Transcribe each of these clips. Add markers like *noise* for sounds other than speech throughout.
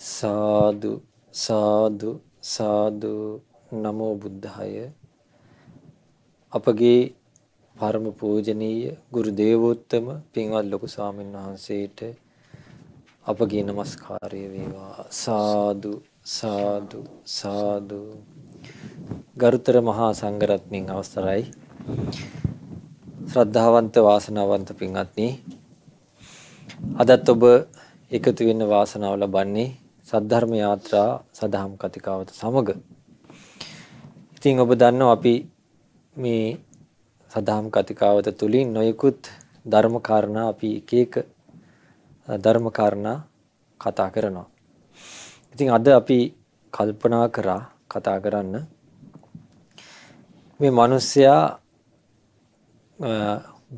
සාදු සාදු සාදු නමෝ බුද්ධාය අපගේ පරම පූජනීය ගුරු දේවෝත්තම පින්වත් ලොකු ස්වාමීන් වහන්සේට අපගේ নমස්කාරය වේවා සාදු සාදු සාදු ගරුතර මහා සංඝරත්නයන් අවසරයි ශ්‍රද්ධාවන්ත වාසනාවන්ත පින්වත්නි අදත් ඔබ එකතු වෙන්න වාසනාව ලබන්නේ සද්ධර්ම යාත්‍රා සදහම් කතිකාවත සමග ඉතින් ඔබ දන්නවා අපි මේ සදහම් කතිකාවත තුලින් නොයෙකුත් ධර්ම කාරණා අපි එක එක ධර්ම කාරණා කතා කරනවා ඉතින් අද අපි කල්පනා කරා කතා කරන්න මේ මිනිස්සයා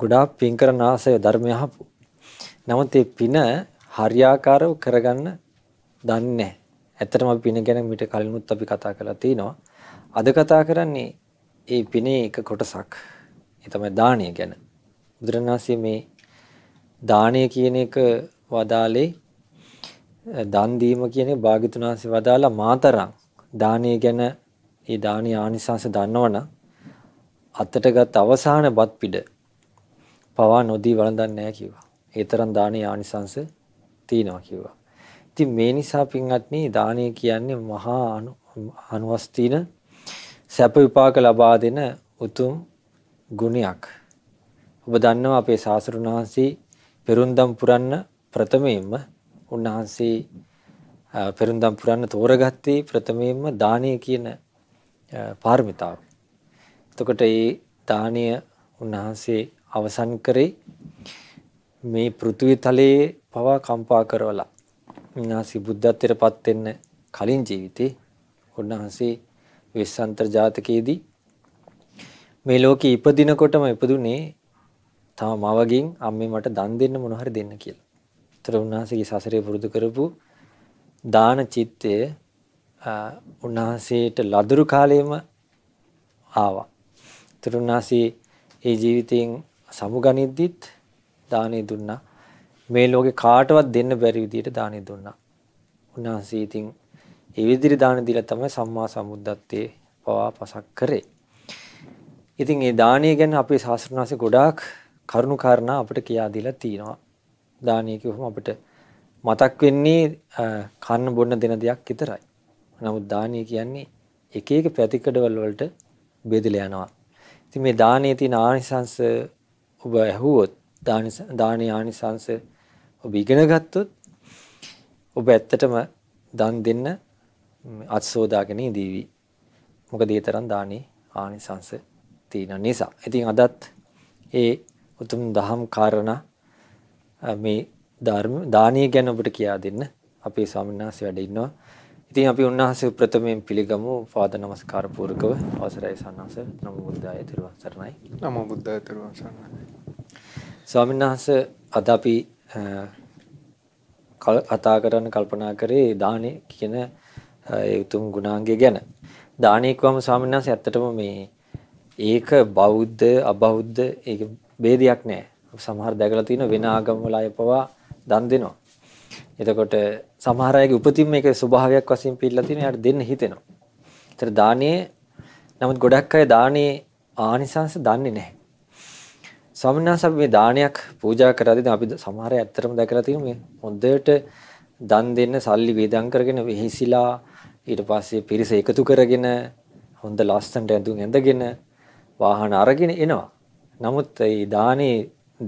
ගොඩාක් පින් කරන ආසය ධර්මය අහපු. නමුත් ඒ පින හරියාකාරව කරගන්න දන්නේ ඇත්තටම අපි පින ගැන මිට කලිනුත් අපි කතා කරලා තිනවා. අද කතා කරන්නේ ඒ පිනේ එක කොටසක්. ඒ තමයි දාණය ගැන. බුදුරණාහි මේ දාණය කියන එක වදාලේ දන් දීම කියන එක භාග්‍යතුනාහි වදාලා මාතරං දාණය ගැන ඒ දානි ආනිසංස දන්නවනම් අතටගත් අවසාන බත් පිඩ පවා නොදී වළඳන්නේ නැහැ කිව්වා. ඒ තරම් දානි ආනිසංස තියනවා කිව්වා. ඉතින් මේ නිසා පින්වත්නි දානය කියන්නේ මහා අනුවස්තින සැප විපාක ලබා දෙන උතුම් ගුණයක්. ඔබ දන්නවා අපේ සාසරුණ වහන්සේ පෙරුන්දම් පුරන්න ප්‍රථමයෙන්ම උන්වහන්සේ පෙරුන්දම් පුරන්න තෝරගත්තේ ප්‍රථමයෙන්ම දානය කියන පාර්මිතාව. එතකොට ඒ දානය උන්වහන්සේ අවසන් කරේ මේ පෘථිවි තලයේ පවා කම්පා කරවලා උන්වහන්සේ බුද්ධත්වයට පත් වෙන්න කලින් ජීවිතේ උන්වහන්සේ වෙස්සන්තර ජාතකයේදී මේ ලෝකේ ඉපදිනකොටම ඉපදුනේ තම මවගෙන් අම්මේ මට දන් දෙන්න මොන හරි දෙන්න කියලා. ඒතර උන්වහන්සේගේ සසරේ පුරුදු කරපු දාන චිත්තය උන්වහන්සේට ලදරු කාලයේම ආවා. ඒතර උන්වහන්සේ ඒ ජීවිතයෙන් සමුගනිද්දිත් දානේ දුන්නා. මේ ලෝකේ කාටවත් දෙන්න බැරි විදියට දානෙ දුන්නා. උන්වහන්සේ ඉතින් ඒ විදිහට දාන දීලා තමයි සම්මා සම්බුද්ධත්වයේ පවා පසක් කරේ. ඉතින් ඒ දානය ගැන අපේ ශාස්ත්‍රඥාන්සේ ගොඩාක් කරුණු කාරණා අපිට කියා දීලා තිනවා. දානය කියවම අපිට මතක් වෙන්නේ කන්න බොන්න දෙන දෙයක් විතරයි. නමුත් දානය කියන්නේ එක එක පැතිකඩවල වලට බෙදලා යනවා. ඉතින් මේ දානයේ තියෙන ආනිසංශ ඔබ ඇහුවොත් දානි දානි ආනිසංශ ඔබ ඉගෙන ගත්තොත් ඔබ ඇත්තටම දන් දෙන්න අත්සෝදාගෙන ඉදීවි. මොකද ඒ තරම් දානේ ආනිසංස තියෙන නිසා. ඉතින් අදත් ඒ උතුම් දහම් කාරණා මේ ධර්ම දානීය ගැන ඔබට කියා දෙන්න අපේ ස්වාමීන් වහන්සේ වැඩ ඉන්නවා. ඉතින් අපි උන්වහන්සේ ප්‍රථමයෙන් පිළිගමු පාද නමස්කාර පූර්කව අවසරයි සන්නස නමෝ බුද්දාය තිරුවන් සරණයි. නමෝ බුද්දාය තිරුවන් සරණයි. ස්වාමීන් වහන්සේ අද අපි කතා කරන්න කල්පනා කරේ දානය කියන යුතුම් ගුණාන්ගේ ගැන. දානයකවම ස්වාමින්නාස ඇත්තටම මේ ඒක බෞද්ධ අබෞද්ධ බේදයක් නෑ සමහර දැකලා තියෙන වෙන ආගම්වල අය පවා දන් දෙනවා. එතකොට සමහර අයගේ උපතින් මේක ස්වභාවයක් වශයෙන් පිළිලා තියෙන යාට දෙන්න හිතෙනවා. ඒතර දානයේ නමුත් ගොඩක් අය දානයේ ආනිසංශ දන්නේ නැහැ. සමනාස මේ දානයක් පූජා කරද්දී අපි සමහර ඇත්තටම දැකලා තියෙනවා මේ හොඳට දන් දෙන්න සල්ලි වේදම් කරගෙන වෙහිසිලා ඊට පස්සේ පිරිස එකතු කරගෙන හොඳ ලස්සනට ඇඳුම් ඇඳගෙන වාහන අරගෙන එනවා. නමුත් ඒ දානේ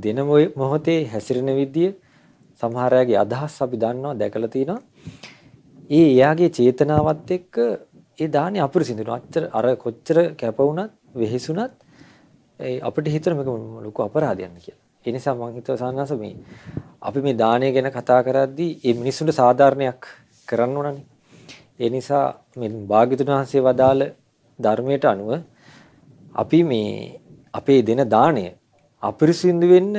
දෙන මොහොතේ හැසිරෙන විදිය සමහර අයගේ අදහස් අපි දන්නවා දැකලා තිනවා. ඒ එයාගේ චේතනාවත් එක්ක ඒ දානේ අපිරිසිදුනවා. අච්චර අර කොච්චර කැප වුණත් වෙහිසුණත් ඒ අපිට හිතන මේක ලොකු අපරාධයක් කියලා. ඒ නිසා මම හිතුවා සාන්නස මේ අපි මේ දානය ගැන කතා කරද්දී මේ මිනිස්සුන්ට සාධාරණයක් කරන්න ඕනනේ. ඒ නිසා මේ භාග්‍යතුන් වහන්සේ වදාළ ධර්මයට අනුව අපි මේ අපේ දෙන දාණය අපිරිසිදු වෙන්න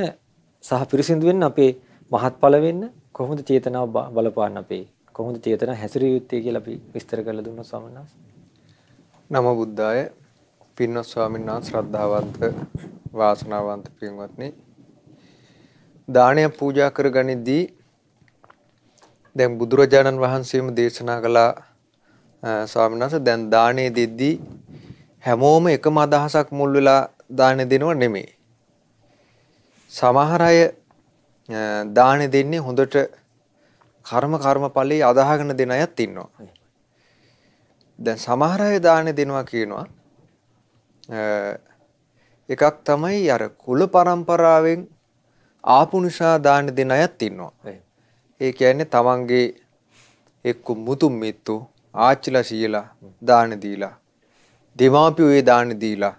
සහ පිරිසිදු වෙන්න අපේ මහත්ඵල වෙන්න කොහොමද චේතනාව බලපාන්න අපේ කොහොමද චේතනාව හැසිරිය යුත්තේ කියලා අපි විස්තර කරලා දුන්නා ස්වාමීන් වහන්සේ. නම බුද්ධාය පින්නොත් ස්වාමීන් වහන්සේ ශ්‍රද්ධාවන්ත වාසනාවන්ත පින්වත්නි දානය පූජා කරගනිද්දී දැන් බුදුරජාණන් වහන්සේම දේශනා කළා ස්වාමීන් වහන්සේ දැන් දානේ දෙද්දී හැමෝම එකම අදහසක් මුල් වෙලා දාන දෙනව නෙමෙයි. සමහර අය දාන දෙන්නේ හොඳට කර්ම කර්මඵලයේ අදාහගෙන දෙන අයත් ඉන්නවා. දැන් සමහර අය දාන දෙනවා කියනවා එකක් තමයි අර කුල පරම්පරාවෙන් ආපු නිසා දාන දෙන අයත් ඉන්නවා. ඒ කියන්නේ තමන්ගේ එක්ක මුතුන් මිත්තු ආච්චිලා සීලා දාන දීලා දෙමාපියෝ ඒ දාන දීලා.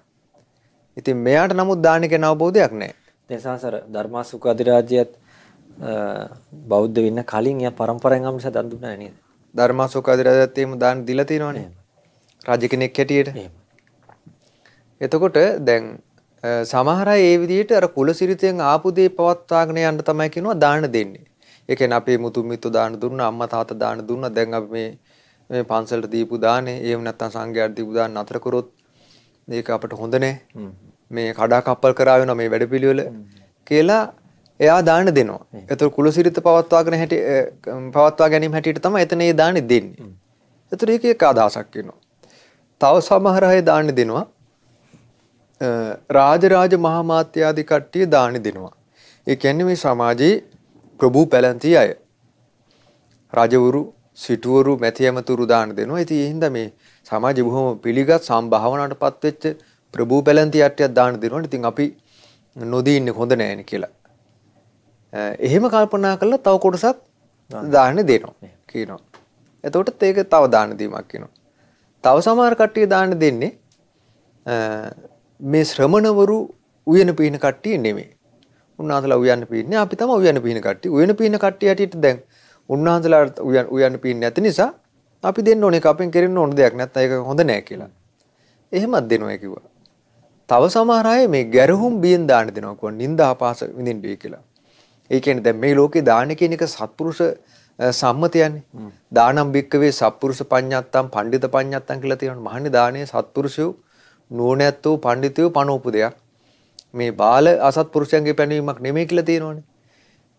ඉතින් මෙයාට නමුත් දාන ගැන අවබෝධයක් නැහැ. දැන් සංසාර ධර්මාසුඛ අධිරාජ්‍යයත් බෞද්ධ වෙන්න කලින් යා පරම්පරාවෙන් ආපු නිසා දන් දුන්නා නේද? ධර්මාසුඛ අධිරාජ්‍යයත් එහෙම දාන දීලා තියෙනවනේ. රජ කෙනෙක් හැටියට. එහෙම. එතකොට දැන් සමහර අය ඒ විදිහට අර කුලසිරිතෙන් ආපු දේ පවත්වාගෙන යන්න තමයි කියනවා දාන දෙන්නේ. ඒ කියන්නේ අපේ මුතුන් මිත්තෝ දාන දුන්නා, අම්මා තාත්තා දාන දුන්නා. දැන් අපි මේ මේ පන්සලට දීපු දානේ, එහෙම නැත්නම් සංඝයාට දීපු දාන නතර කරොත් මේක අපට හොඳ නෑ. මේ කඩා කප්පල් කරා වෙනවා මේ වැඩපිළිවෙල කියලා එයා දාන දෙනවා. ඒතර කුලසිරිත පවත්වාගෙන හැටි පවත්වා ගැනීම හැටියට තමයි එතන ඒ දානේ දෙන්නේ. ඒතර ඒකේ එක අදහසක් වෙනවා. තව සමහර අය දාන දෙනවා රාජරාජ මහාමාත්‍යාදී කට්ටිය දානි දෙනවා. ඒ කියන්නේ මේ සමාජයේ ප්‍රභූ පැලැන්ති අය. රජවරු, සිටුවරු, මැති ඇමතුරු දාන දෙනවා. ඉතින් ඒ හින්දා මේ සමාජය බොහොම පිළිගත් සම්භාවනාවටපත් වෙච්ච ප්‍රභූ පැලැන්ති අට්ටියක් දාන දෙනවනේ. ඉතින් අපි නොදී ඉන්නේ හොඳ නෑනේ කියලා. එහෙම කල්පනා කරලා තව කොටසක් දාහනේ දෙනවා කියනවා. එතකොටත් ඒක තව දාන දීමක් කියනවා. තව සමහර කට්ටිය දාන දෙන්නේ මේ ශ්‍රමණවරු උයන පිහින කට්ටිය නෙමෙයි. උන්වහන්සලා උයන පිහින්නේ අපි තමයි උයන පිහින කට්ටිය. උයන පිහින කට්ටිය ඇටියට දැන් උන්වහන්සලා උයන උයන පිහින්නේ නැති නිසා අපි දෙන්න ඕනේ කපෙන් කෙරෙන්න ඕන දෙයක් නැත්නම් ඒක හොඳ නෑ කියලා. එහෙමත් දෙනවා කිව්වා. තව සමහර අය මේ ගැරහුම් බියෙන් දාන්න දෙනවා කිව්වා නින්දා පාස විඳින්න කියලා. ඒ කියන්නේ දැන් මේ ලෝකේ දාන කියන එක සත්පුරුෂ සම්මතයන්නේ. දානම් භික්කවේ සත්පුරුෂ පඤ්ඤත්තම් පඬිත පඤ්ඤත්තම් කියලා තියෙනවා. මහන්නේ දානේ සත්පුරුෂයෝ නුවණැත් වූ පඬිතුයෝ පනෝපු දෙයක්. මේ බාල අසත්පුරුෂයන්ගේ පැනවීමක් නෙමෙයි කියලා තියෙනවනේ.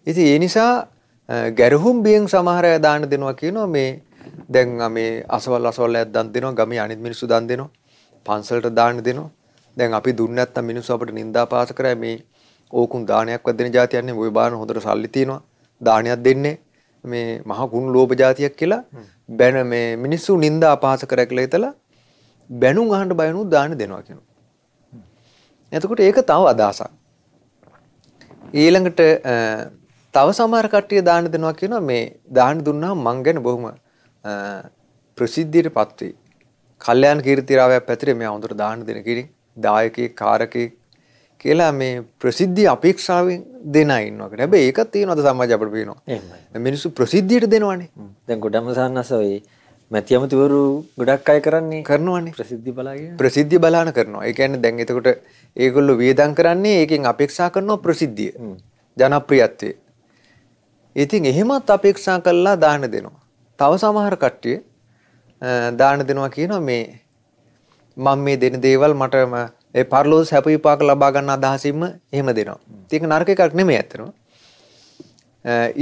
ඉතින් ඒ නිසා ගැරහුම් බියෙන් සමහර අය දාන දෙනවා කියනවා මේ දැන් මේ අසවල් අසවල් අයත් දන් දෙනවා ගමේ අනිත් මිනිස්සු දන් දෙනවා පන්සලට දාන්න දෙනවා දැන් අපි දුන්නේ නැත්නම් මිනිස්සු අපිට නින්දා පාස කරා මේ ඕකුන් දානයක්වත් දෙන જાතියන්නේ ඔය බාන හොඳට සල්ලි තියෙනවා දානයක් දෙන්නේ මේ මහ කුණු ලෝභ જાතියක් කියලා බැන මේ මිනිස්සු නින්දා අපහාස කරලා කියලා බැනුම් අහන්න බය වුණොත් දාන්න දෙනවා කියනවා. එතකොට ඒක තව අදහසක්. ඊළඟට තව සමහර කට්ටිය දාන්න දෙනවා කියනවා මේ දාන්න දුන්නාම මං ගැන බොහොම ප්‍රසිද්ධියට පත් වෙයි. කල්යාණ කීර්තිරාවයක් පැතිරේ මෙයා හොඳට දාන්න දෙන කෙනෙක්, දායකයෙක්, කාරකයෙක් කියලා මේ ප්‍රසිද්ධිය අපේක්ෂාවෙන් දෙන අය ඉන්නවා කියලා. හැබැයි ඒකත් තියෙනවා අද සමාජය අපිට පේනවා. එහෙමයි. මිනිස්සු ප්‍රසිද්ධියට දෙනවනේ. දැන් ගොඩම සාන්නස ඔය මැති අමතිවරු ගොඩක් අය කරන්නේ කරනවන්නේ ප්‍රසිද්ධි බලාගෙන ප්‍රසිද්ධි බලාන කරනවා. ඒ කියන්නේ දැන් එතකොට ඒගොල්ලෝ වියදම් කරන්නේ ඒකෙන් අපේක්ෂා කරනවා ප්‍රසිද්ධිය. ජනප්‍රියත්වය. ඉතින් එහෙමත් අපේක්ෂා කළා දාන දෙනවා. තව සමහර කට්ටිය දාන දෙනවා කියනවා මේ මම මේ දෙන දේවල් මටම ඒ පරලෝක සැප විපාක ලබා ගන්න අදහසින්ම එහෙම දෙනවා. ඒක නරක එකක් නෙමෙයි අතනවා.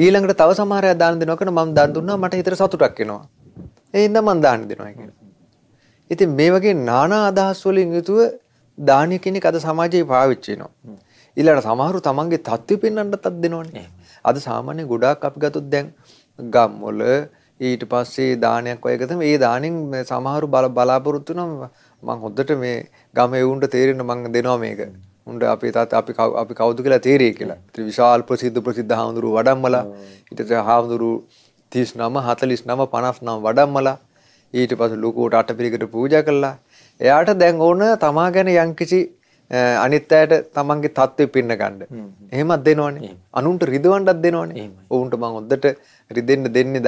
ඊළඟට තව සමහර අය දාන දෙනවා කරන මම දන් දුන්නා මට හිතට සතුටක් එනවා. ඒ හින්දා මම දාන්න දෙනවා කියලා. ඉතින් මේ වගේ নানা අදහස් වලින් යුතුව දානි කෙනෙක් අද සමාජයේ පාවිච්චි වෙනවා. ඊළඟට සමහරු තමන්ගේ தත්ත්වෙ පෙන්වන්නටත් දෙනවනේ. අද සාමාන්‍ය ගොඩාක් අපි ගත්තොත් දැන් ගම්වල ඊට පස්සේ දානයක් වගේ ගත්තම ඒ දාණයෙන් සමහරු බල බලාපොරොත්තු වෙනවා මම හොද්දට මේ ගමේ වුණට තේරෙන්න මම දෙනවා මේක. උන්ට අපේ තාත්තා අපි අපි කවුද කියලා තේරෙයි කියලා. ඉතින් විශාල ප්‍රසිද්ධ ප්‍රසිද්ධ හාමුදුරුවෝ වඩම්මලා ඊට පස්සේ හාමුදුරුවෝ 39 49 59 වඩම්මලා ඊට පස්සේ ලොකුවට අටපිරිකට පූජා කළා. එයාට දැන් ඕන තමා ගැන යම්කිසි අනිත් අයට තමන්ගේ தත්ත්වෙ පින්න ගන්න. එහෙමත් දෙනවනේ. අනුන්ට රිදවන්නත් දෙනවනේ. ඔවුන්ට මම ඔද්දට රිදෙන්න දෙන්නේ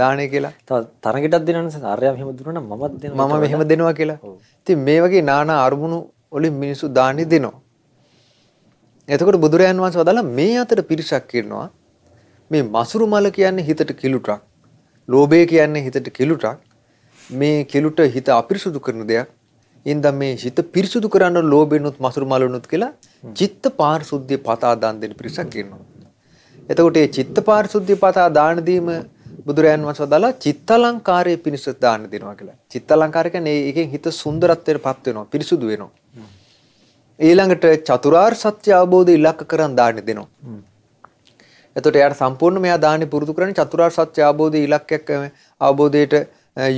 දාණය කියලා. තව තරඟයටත් දෙනවනේ සාරයා මෙහෙම දුන්නා නම් මමත් දෙනවා. මම මෙහෙම දෙනවා කියලා. ඉතින් මේ වගේ নানা අරමුණු වලින් මිනිස්සු දාණි දෙනවා. එතකොට බුදුරයන් වහන්සේ වදාලා මේ අතර පිරිසක් ඉන්නවා මේ මසුරු මල කියන්නේ හිතට කිලුටක්. ලෝභය කියන්නේ හිතට කිලුටක්. මේ කිලුට හිත අපිරිසුදු කරන දෙයක්. ඉන්දම් මේ හිත පිරිසුදු කරන්න ලෝභෙනුත් මසුරු මලනුත් කියලා චිත්ත පාරිශුද්ධිය පතා දාන දෙන පිරිසක් ඉන්නවා. එතකොට මේ චිත්ත පාරිශුද්ධිය පතා දාන දීම බුදුරයන් වහන්සේ වදාලා චිත්තලංකාරයේ පිණිස දාන දෙනවා කියලා. චිත්තලංකාර කියන්නේ ඒකෙන් හිත සුන්දරත්වයටපත් වෙනවා, පිරිසුදු වෙනවා. ඊළඟට චතුරාර්ය සත්‍ය අවබෝධය ඉලක්ක කරන් දාන්න දෙනවා. එතකොට එයාට සම්පූර්ණ මෙයා දානි පුරුදු කරන්නේ චතුරාර්ය සත්‍ය අවබෝධයේ ඉලක්කයක් අවබෝධයට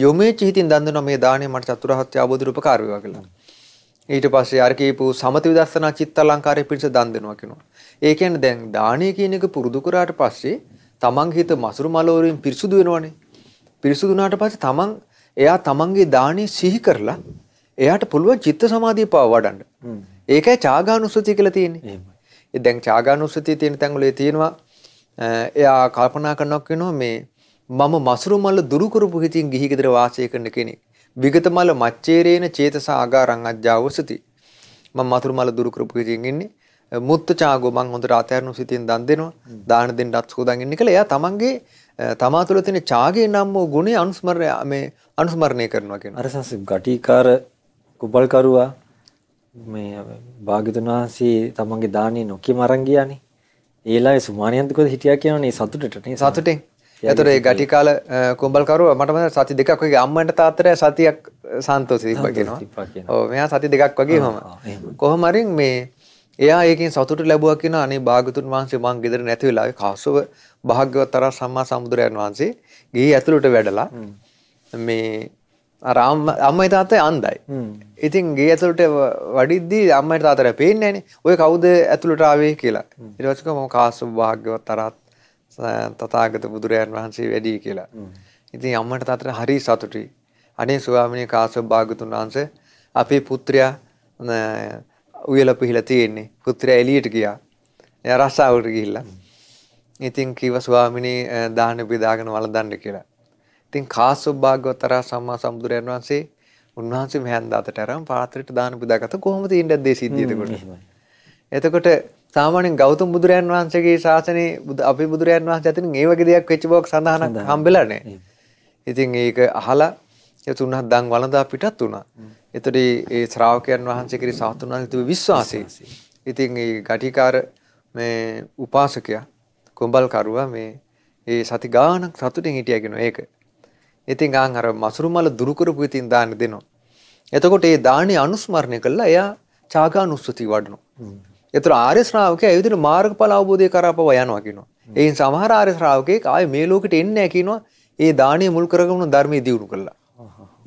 යොමෙච්ච හිතින් දන් දෙනවා මේ දාණය මට චතුරාර්ය සත්‍ය අවබෝධයට උපකාර වේවා කියලා. ඊට පස්සේ අර කියපු සමති විදර්ශනා චිත්ත අලංකාරය පිණිස දන් දෙනවා කියනවා. ඒ කියන්නේ දැන් දාණය කියන එක පුරුදු කරාට පස්සේ තමන්ගේ හිත මසුරු මලෝරින් පිරිසුදු වෙනවනේ. පිරිසුදු වුණාට පස්සේ තමන් එයා තමන්ගේ දාණය සිහි කරලා එයාට පුළුවන් චිත්ත සමාධිය පාව වඩන්න. ඒකයි චාගානුස්සතිය කියලා තියෙන්නේ. එහෙමයි. දැන් චාගානුස්සතිය තියෙන තැන් වල තියෙනවා එයා කල්පනා කරනක් වෙනවා මේ මම මසුරු මල්ල දුරු කරපු හිතින් ගිහි ගෙදර වාසය කරන කෙනෙක්. විගත මල්ල මච්චේරේන චේතස ආගාරං අජ්ජාවසති. මම මසුරු මල්ල දුරු කරපු හිතින් ඉන්නේ. මුත්ත චාගෝ මං හොඳට අතහැරනු සිතින් දන් දෙනවා. දාන දෙන්නත් සූදානම් ඉන්නේ කියලා එයා තමන්ගේ තමා තුළ තියෙන චාගේ නම් වූ ගුණය අනුස්මරණය මේ අනුස්මරණය කරනවා කියනවා. අර සංසිම් ගටිකාර කුබල්කරුවා මේ භාග්‍යතුන් වහන්සේ තමන්ගේ දානේ නොකියම අරන් ගියානේ. ඒලා සුමානයන්තකොද හිටිය කියන්නේ සතුටටනේ සතුටෙන් ඇතර ඒ ගටි කාල කුම්බල්කරුව මටම සති දෙකක් වගේ අම්මට තාත්තර සතියක් සන්තෝසි දීපගෙනවා ඕ මෙයා සති දෙකක් වගේ හොම කොහොමරින් මේ එයා ඒකින් සතුට ලැබුවා කියන අනේ භාගතුන් වහන්සේ මං ගෙදර නැති වෙලාවේ කාසව භාග්‍යවත් තර සම්මා සම්බුදුරයන් වහන්සේ ගිහි ඇතුළට වැඩලා මේ අරම් අම්මයි තාත්තය අන්දයි ඉතින් ගේ ඇතුළට වඩිද්දී අම්මයි තාතර පේන්නේන ඔය කවුද ඇතුළටාවේ කියලා ඉරවසක ම කාසු භාග්‍යවත් තරත් තතාගත බුදුරයන් වහන්සේ වැඩී කියලා ඉතින් අම්මට තාතර හරි සතුටි අනේ ස්වාමිනය කාසු භාගතුන් වහන්ස අපේ පුත්‍රයා උයල පිහිල තියෙන්නේ පුත්‍රය එලියට ගියා එය රස්සාාවට ගිල්ලා ඉතින් කිව ස්වාමිනී දාහන පිදාගෙන වලදන්න කියලා ඉතින් කාසොබ්බාගවතරා සම්මා සම්බුදුරයන් වහන්සේ උන්වහන්සේ මහන්ද අතට අරන් පාත්‍රයට දාන පුදාගත කොහොමද ඉන්නේ දේ සිද්ධිය එතකොට. එතකොට සාමාන්‍යයෙන් ගෞතම බුදුරයන් වහන්සේගේ ශාසනයේ අපි බුදුරයන් වහන්සේ අතින් මේ වගේ දෙයක් වෙච්ච බවක් සඳහනක් හම්බෙලා නැහැ. ඉතින් ඒක අහලා ඒ තුනක් දන් වළඳා පිටත් වුණා. එතකොට ඒ ශ්‍රාවකයන් වහන්සේ කිරි සාතුණන් තිබු විශ්වාසය. ඉතින් ඒ ගටිකාර මේ උපාසකයා කොඹල් කරුවා මේ ඒ සති ගානක් සතුටින් හිටියා කියනවා ඒක. ඉතින් ආන් අර මසුරු මල දුරු කරපු ඉතින් දාන්න දෙනවා. එතකොට ඒ දාණේ අනුස්මරණය කළා එයා චාගානුස්සති වඩනවා. ඒතර ආර්ය ශ්‍රාවකයා ඒ විදිහට මාර්ගඵල අවබෝධය කරා පව යනවා කියනවා. ඒයින් සමහර ආර්ය ශ්‍රාවකෙක් ආයේ මේ ලෝකෙට එන්නේ නැහැ කියනවා. ඒ දාණේ මුල් කරගෙන ධර්මයේ දියුණු කළා.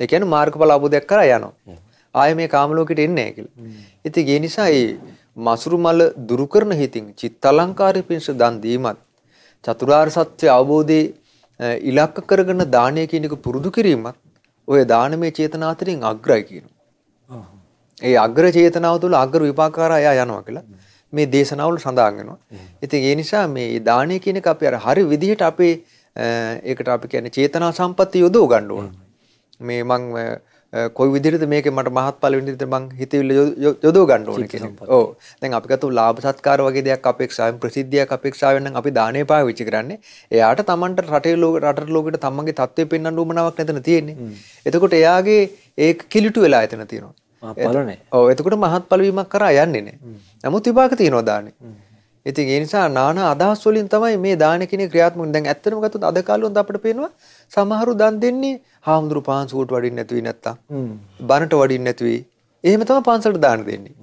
ඒ කියන්නේ මාර්ගඵල අවබෝධයක් කරා යනවා. ආයේ මේ කාම ලෝකෙට එන්නේ නැහැ කියලා. ඉතින් ඒ නිසා ඒ මසුරු මල දුරු කරන හිතින් චිත්තලංකාරය පිණිස දන් දීමත් චතුරාර්ය සත්‍ය අවබෝධයේ ඉලක්ක කරගෙන දානය කියන එක පුරුදු කිරීමත් ඔය දානමය චේතනා අතරින් අග්‍රයි කියනවා. ඒ අග්‍ර චේතනාව තුළ අග්‍ර විපාකාරා එයා යනවා කියලා මේ දේශනාවල සඳහන් වෙනවා. ඉතින් ඒ නිසා මේ දානය කියන එක අපි අර හරි විදිහට අපේ ඒකට අපි කියන්නේ චේතනා සම්පත්තිය යොදව ගන්න ඕන. මේ මං කොයි විදිරද මේක මට මහත් පල විදිට මං හිතවිල්ල යොදෝ ගන්න ඕන කිය ඕ දැන් අපිකතු ලාබ සත්කාර වගේ දෙයක් අපේක්ෂාවෙන් ප්‍රසිද්ධියක් අපේක්ෂාවෙන් අපි දානය පාවිච්චි කරන්නේ එයාට තමන්ට රටේ ලෝක රට ලෝකට තමන්ගේ තත්ත්වය පෙන්න්න උමනාවක් නැතන තියෙන්නේ එතකොට එයාගේ ඒ කිලිටු වෙලා ඇතන තියෙනවා පලනේ ඕ එතකොට මහත් පලවීමක් කර යන්නේ නෑ නමුත් විභාග තියෙනවා දානේ ඉතින් ඒ නිසා নানা අදහස් වලින් තමයි මේ දාන කෙනේ ක්‍රියාත්මක වෙන්නේ. දැන් ඇත්තටම ගත්තොත් අද කාලේ උන්ට අපිට පේනවා සමහරු දන් දෙන්නේ හාමුදුරු පාන්සලට වඩින්න නැතුයි නැත්තම්. බණට වඩින්න නැතුයි. එහෙම තමයි පාන්සලට දාන දෙන්නේ.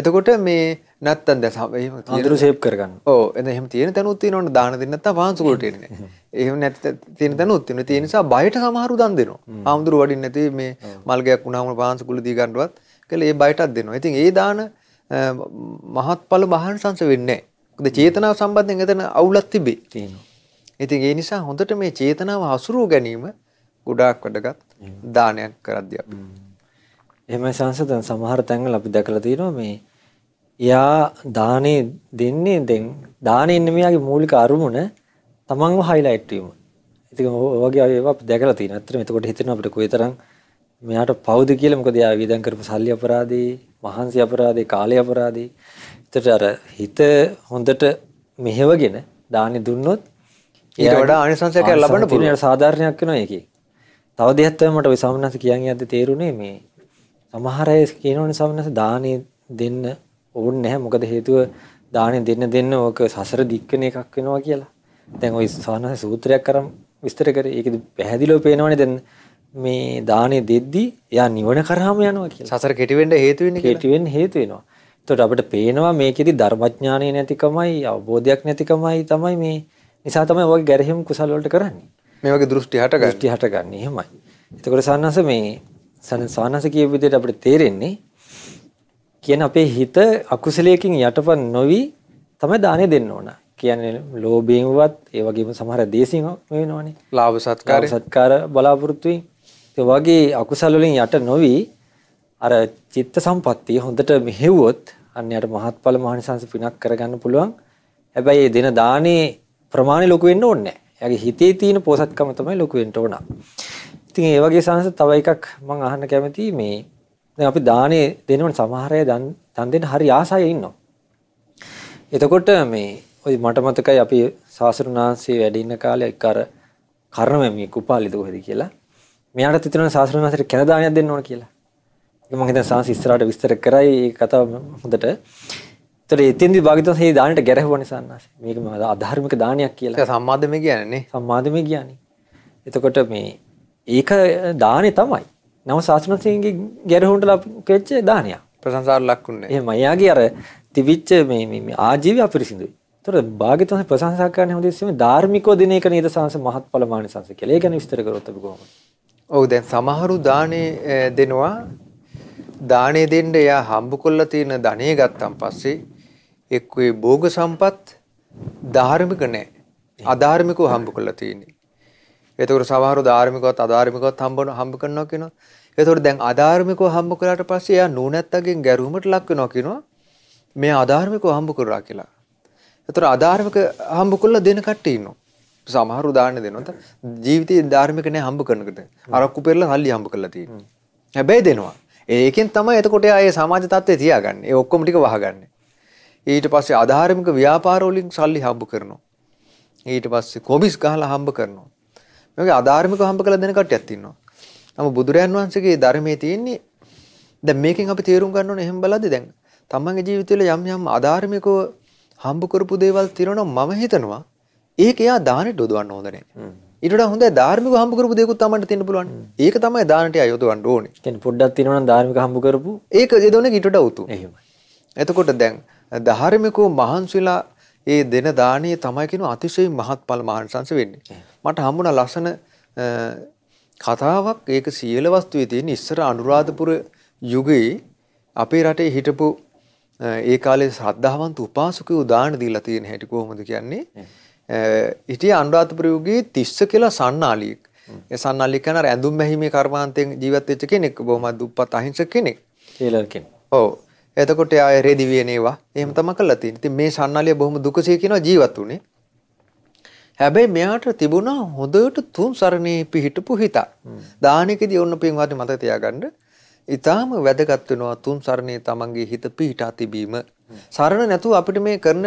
එතකොට මේ නැත්තම් දැන් එහෙම හාමුදුරු සේව් කරගන්න. ඔව් එතන එහෙම තියෙන තැනුත් තියෙනවනේ දාන දෙන්න නැත්තම් පාන්සලට එන්නේ නැහැ. එහෙම නැත්නම් තියෙන තැනුත් තියෙනවා. ඒ නිසා බයට සමහරු දන් දෙනවා. හාමුදුරු වඩින්න නැති මේ මල්ගයක් වුණාම පාන්සකුළු දී ගන්නවත්. කළේ ඒ බයටත් දෙනවා. ඉතින් ඒ දාන මහත්ඵල මහානිසංස වෙන්නේ නැහැ. චේතනාව සම්බන්ධයෙන් එතන අවුලක් තිබේ. තියෙනවා. ඉතින් ඒ නිසා හොඳට මේ චේතනාව හසුරුව ගැනීම ගොඩාක් වැඩගත් දානයක් කරද්දී අපි. එහෙමයි සංසදන් සමහර තැන්වල අපි දැකලා තියෙනවා මේ එයා දානේ දෙන්නේ දැන් දානේ ඉන්න මෙයාගේ මූලික අරමුණ තමන්ව හයිලයිට් වීම. ඉතින් ඔය වගේ අපි දැකලා තියෙනවා. ඇත්තටම එතකොට හිතෙනවා අපිට කොයිතරම් මෙයාට පෞද කියලා මොකද එයා වියදම් කරපු සල්ලි අපරාධේ, මහන්සි අපරාධේ, කාලේ අපරාධේ. ඒතට අර හිත හොඳට මෙහෙවගෙන දානි දුන්නොත් ඊට වඩා ආනිසංසයක් ලැබන්න පුළුවන්. ඒක සාධාරණයක් වෙනවා ඒකේ. තව දෙයක් තමයි මට ඔය සමනස කියන්නේ යද්දි තේරුනේ මේ සමහර අය කියනෝනේ සමනස දානේ දෙන්න ඕනේ නැහැ. මොකද හේතුව දානේ දෙන්න දෙන්න ඕක සසර දික්කන එකක් වෙනවා කියලා. දැන් ওই සානස සූත්‍රයක් කරන් විස්තර කරේ. ඒකද පැහැදිලිව පේනවනේ දැන් මේ දානේ දෙද්දී එයා නිවන කරාම යනවා කියලා. සසර කෙටි වෙන්න හේතු වෙන්නේ කියලා. කෙටි වෙන්න හේතු වෙනවා. එතකොට අපිට පේනවා මේකෙදි ධර්මඥානය නැතිකමයි අවබෝධයක් නැතිකමයි තමයි මේ නිසා තමයි ඔයගේ ගැරහීම් කුසල වලට කරන්නේ. මේ වගේ දෘෂ්ටි හටගන්න. දෘෂ්ටි හටගන්නේ එහෙමයි. එතකොට සන්නස මේ සන්නස කියපු විදිහට අපිට තේරෙන්නේ කියන අපේ හිත අකුසලයකින් යටපත් නොවි තමයි දානේ දෙන්න ඕන. කියන්නේ ලෝභයෙන්වත් ඒ වගේම සමහර දේශින් වෙනවනේ. ලාභ සත්කාර සත්කාර බලාපොරොත්තු වෙන්නේ ඒ වගේ අකුසල් වලින් යට නොවි අර චිත්ත සම්පත්තිය හොඳට මෙහෙව්වොත් අන්නයට මහත්ඵල මහානිසංස පිනක් කරගන්න පුළුවන්. හැබැයි ඒ දෙන දානේ ප්‍රමාණය ලොකු වෙන්න ඕනේ නැහැ. හිතේ තියෙන පෝසත්කම තමයි ලොකු වෙන්න ඕන. ඉතින් ඒ වගේ සංස තව එකක් මම අහන්න කැමතියි මේ දැන් අපි දානේ දෙනවනේ සමහර අය දන් දෙන්න හරි ආසයි ඉන්නවා. එතකොට මේ ඔය මට මතකයි අපි සාසරුණාංශයේ වැඩ ඉන්න කාලේ එක්ක අර කර්මමේ කුපාලිද කොහෙද කියලා මෙයාට තිතන ශාසන මාසයට කැනදානයක් දෙන්න ඕන කියලා. ඒක මම හිතන සාංශ ඉස්සරහට විස්තර කරයි මේ කතාව හොඳට. ඒතර එතෙන්දි භාග්‍යතුන් මේ දාණයට ගැරහුවා නිසාන්නාස. මේක මම අධාර්මික දානයක් කියලා. ඒක සම්මාදමේ කියන්නේ නේ. සම්මාදමේ කියන්නේ. එතකොට මේ ඒක දානේ තමයි. නම ශාසනසෙන්ගේ ගැරහුන්ට ලක්වෙච්ච දානයක්. ප්‍රශංසාර ලක්ුන්නේ. එහෙම එයාගේ අර තිබිච්ච මේ මේ ආජීවය අපිරිසිදුයි. ඒතර භාග්‍යතුන් ප්‍රශංසා කරන්නේ හැමදෙස්සෙම ධාර්මිකව දින එක නේද සාංශ මහත්ඵල මානසංශ කියලා. ඒක ගැන විස්තර කරොත් අපි කොහොමද? ඔව් දැන් සමහරු දානේ දෙනවා දානේ දෙන්න එයා හම්බ කරලා තියෙන ධනෙ ගත්තන් පස්සේ එක්කේ භෝග සම්පත් ධාර්මික නැහැ. අධාර්මිකව හම්බ කරලා තියෙන්නේ. එතකොට සමහරු ධාර්මිකවත් අධාර්මිකවත් හම්බ හම්බ කරනවා කියනවා. එතකොට දැන් අධාර්මිකව හම්බ කරාට පස්සේ එයා නුණැත්තගෙන් ගැරහුමට ලක් වෙනවා කියනවා. මෙයා අධාර්මිකව හම්බ කරා කියලා. එතකොට අධාර්මික හම්බ කරලා දෙන කට්ටිය ඉන්නවා. සමහරු දාන්න දෙනොත ජීවිතය ධර්මික නෑ හම්බ කරනකට අරක්කු පෙරලා හල්ලි හම්බ කරලා තියෙන. හැබැයි දෙනවා. ඒකෙන් තමයි එතකොට ආයේ සමාජ තත්ත්වය තියාගන්නේ. ඒ ඔක්කොම ටික වහගන්නේ. ඊට පස්සේ ආධාර්මික ව්‍යාපාර වලින් සල්ලි හම්බ කරනවා. ඊට පස්සේ කොමිස් ගහලා හම්බ කරනවා. මේකේ ආධාර්මික හම්බ කරලා දෙන කට්ටියක් ඉන්නවා. නමුත් බුදුරයන් වහන්සේගේ ධර්මයේ තියෙන්නේ දැන් මේකෙන් අපි තේරුම් ගන්න ඕනේ එහෙම බලද්දි දැන් තමන්ගේ ජීවිතවල යම් යම් ආධාර්මිකව හම්බ කරපු දේවල් තියෙනවා මම හිතනවා ඒක එයා දානට යොදවන්න හොඳ නැහැ. ඊට වඩා හොඳයි ධාර්මිකව හම්බ කරපු දේකුත් තමන්ට තියෙන්න පුළුවන්. ඒක තමයි දානට යොදවන්න ඕනේ. කියන්නේ පොඩ්ඩක් තියෙනවා නම් ධාර්මික හම්බ කරපු ඒක යොදවන්නේ ඊට වඩා උතුම්. එහෙමයි. එතකොට දැන් ධාර්මිකව මහන්සිලා ඒ දෙන දානීය තමයි කියන අතිශය මහත්ඵල මහානිසංස වෙන්නේ. මට හම්බුණා ලස්සන කතාවක් ඒක සීල වස්තුවේ තියෙන ඉස්සර අනුරාධපුර යුගයේ අපේ රටේ හිටපු ඒ කාලේ ශ්‍රද්ධාවන්ත උපාසකයෝ දාන දීලා තියෙන හැටි කොහොමද කියන්නේ? හිටිය අනුරාධපුර යුගයේ 30 කියලා සන්නාලියෙක්. ඒ සන්නාලිය කියන ඇඳුම් බැහිමේ කර්මාන්තයෙන් ජීවත් වෙච්ච කෙනෙක්. බොහොම දුප්පත් අහිංසක කෙනෙක්. ඊළඟ කෙනෙක්. ඔව්. එතකොට ආයේ රෙදි වියනේවා. එහෙම තමයි කළා තියෙන්නේ. ඉතින් මේ සන්නාලිය බොහොම දුකසේ කියනවා ජීවත් උනේ. හැබැයි මෙයාට තිබුණා හොඳට තුන් සරණේ පිහිටපු හිත. දානෙකදී ඔන්න පින්වත් මතක තියාගන්න. ඊටාම වැදගත් වෙනවා තුන් සරණේ තමන්ගේ හිත පිහිටා තිබීම. සරණ නැතුව අපිට මේ කරන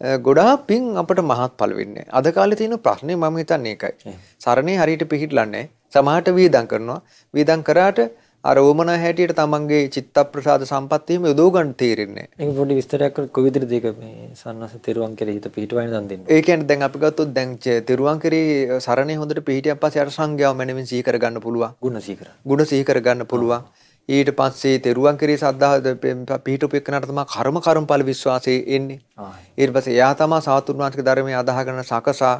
ගොඩා පින් අපට මහත් පලවෙන්නේ අද කාලේ තියෙන ප්‍රශ්නේ මම හිතන්නේ ඒකයි. සරණේ හරියට පිහිටලන්නේ සමහරට වේදම් කරනවා. වේදම් කරාට අර වමන හැටියට තමන්ගේ චිත්ත ප්‍රසාද සම්පත්තියම යොදව ගන්න තීරණේ. මේක පොඩි විස්තරයක් කරලා කොවිදිරද ඒක මේ සන්නස තිරුවන් කෙරේ හිත පිහිටවයින් දන් දෙන්නේ. ඒ කියන්නේ දැන් අපි ගත්තොත් දැන් තිරුවන් කෙරේ සරණේ හොඳට පිහිටියන් පස්සේ අර සංඝයාව මැනවින් සිහි කර ගන්න පුළුවන්. ಗುಣ සිහි කර. ಗುಣ සිහි කර ගන්න පුළුවන්. ඊට පස්සේ තෙරුවන් කෙරේ සද්ධාව පිහිටුපු එක්කනට තමයි කර්ම කර්මඵල විශ්වාසය එන්නේ. ඊට පස්සේ එයා තමයි සාතුන් වහන්සේගේ ධර්මයේ අදාහගෙන සකසා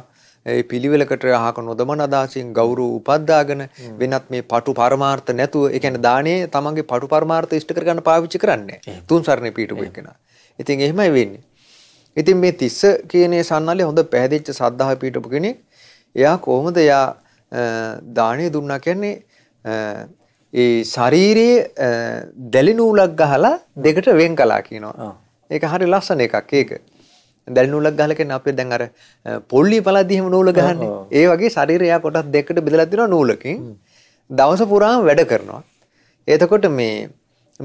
ඒ පිළිවෙලකට අහක නොදමන අදාසින් ගෞරව උපද්දාගෙන වෙනත් මේ පටු පරමාර්ථ නැතුව ඒ කියන්නේ දානේ තමන්ගේ පටු පරමාර්ථ ඉෂ්ට කරගන්න පාවිච්චි කරන්නේ. තුන් සරණේ පිහිටුපු එක්කන. ඉතින් එහෙමයි වෙන්නේ. ඉතින් මේ තිස්ස කියනේ සන්නාලේ හොඳ පැහැදිච්ච සද්ධාව පිහිටුපු කෙනෙක්. එයා කොහොමද එයා දානේ දුන්නා කියන්නේ ඒ ශරීරයේ දැලිනූලක් ගහලා දෙකට වෙන් කලා කියනවා. ඒක හරි ලස්සන එකක් ඒක. දැලිනූලක් ගහලා කියන්නේ අපේ දැන් අර පොල්ලි පළද්දි එහෙම නූල ගහන්නේ. ඒ වගේ ශරීරය කොටස් දෙකකට බෙදලා දෙනවා නූලකින්. දවස පුරාම වැඩ කරනවා. එතකොට මේ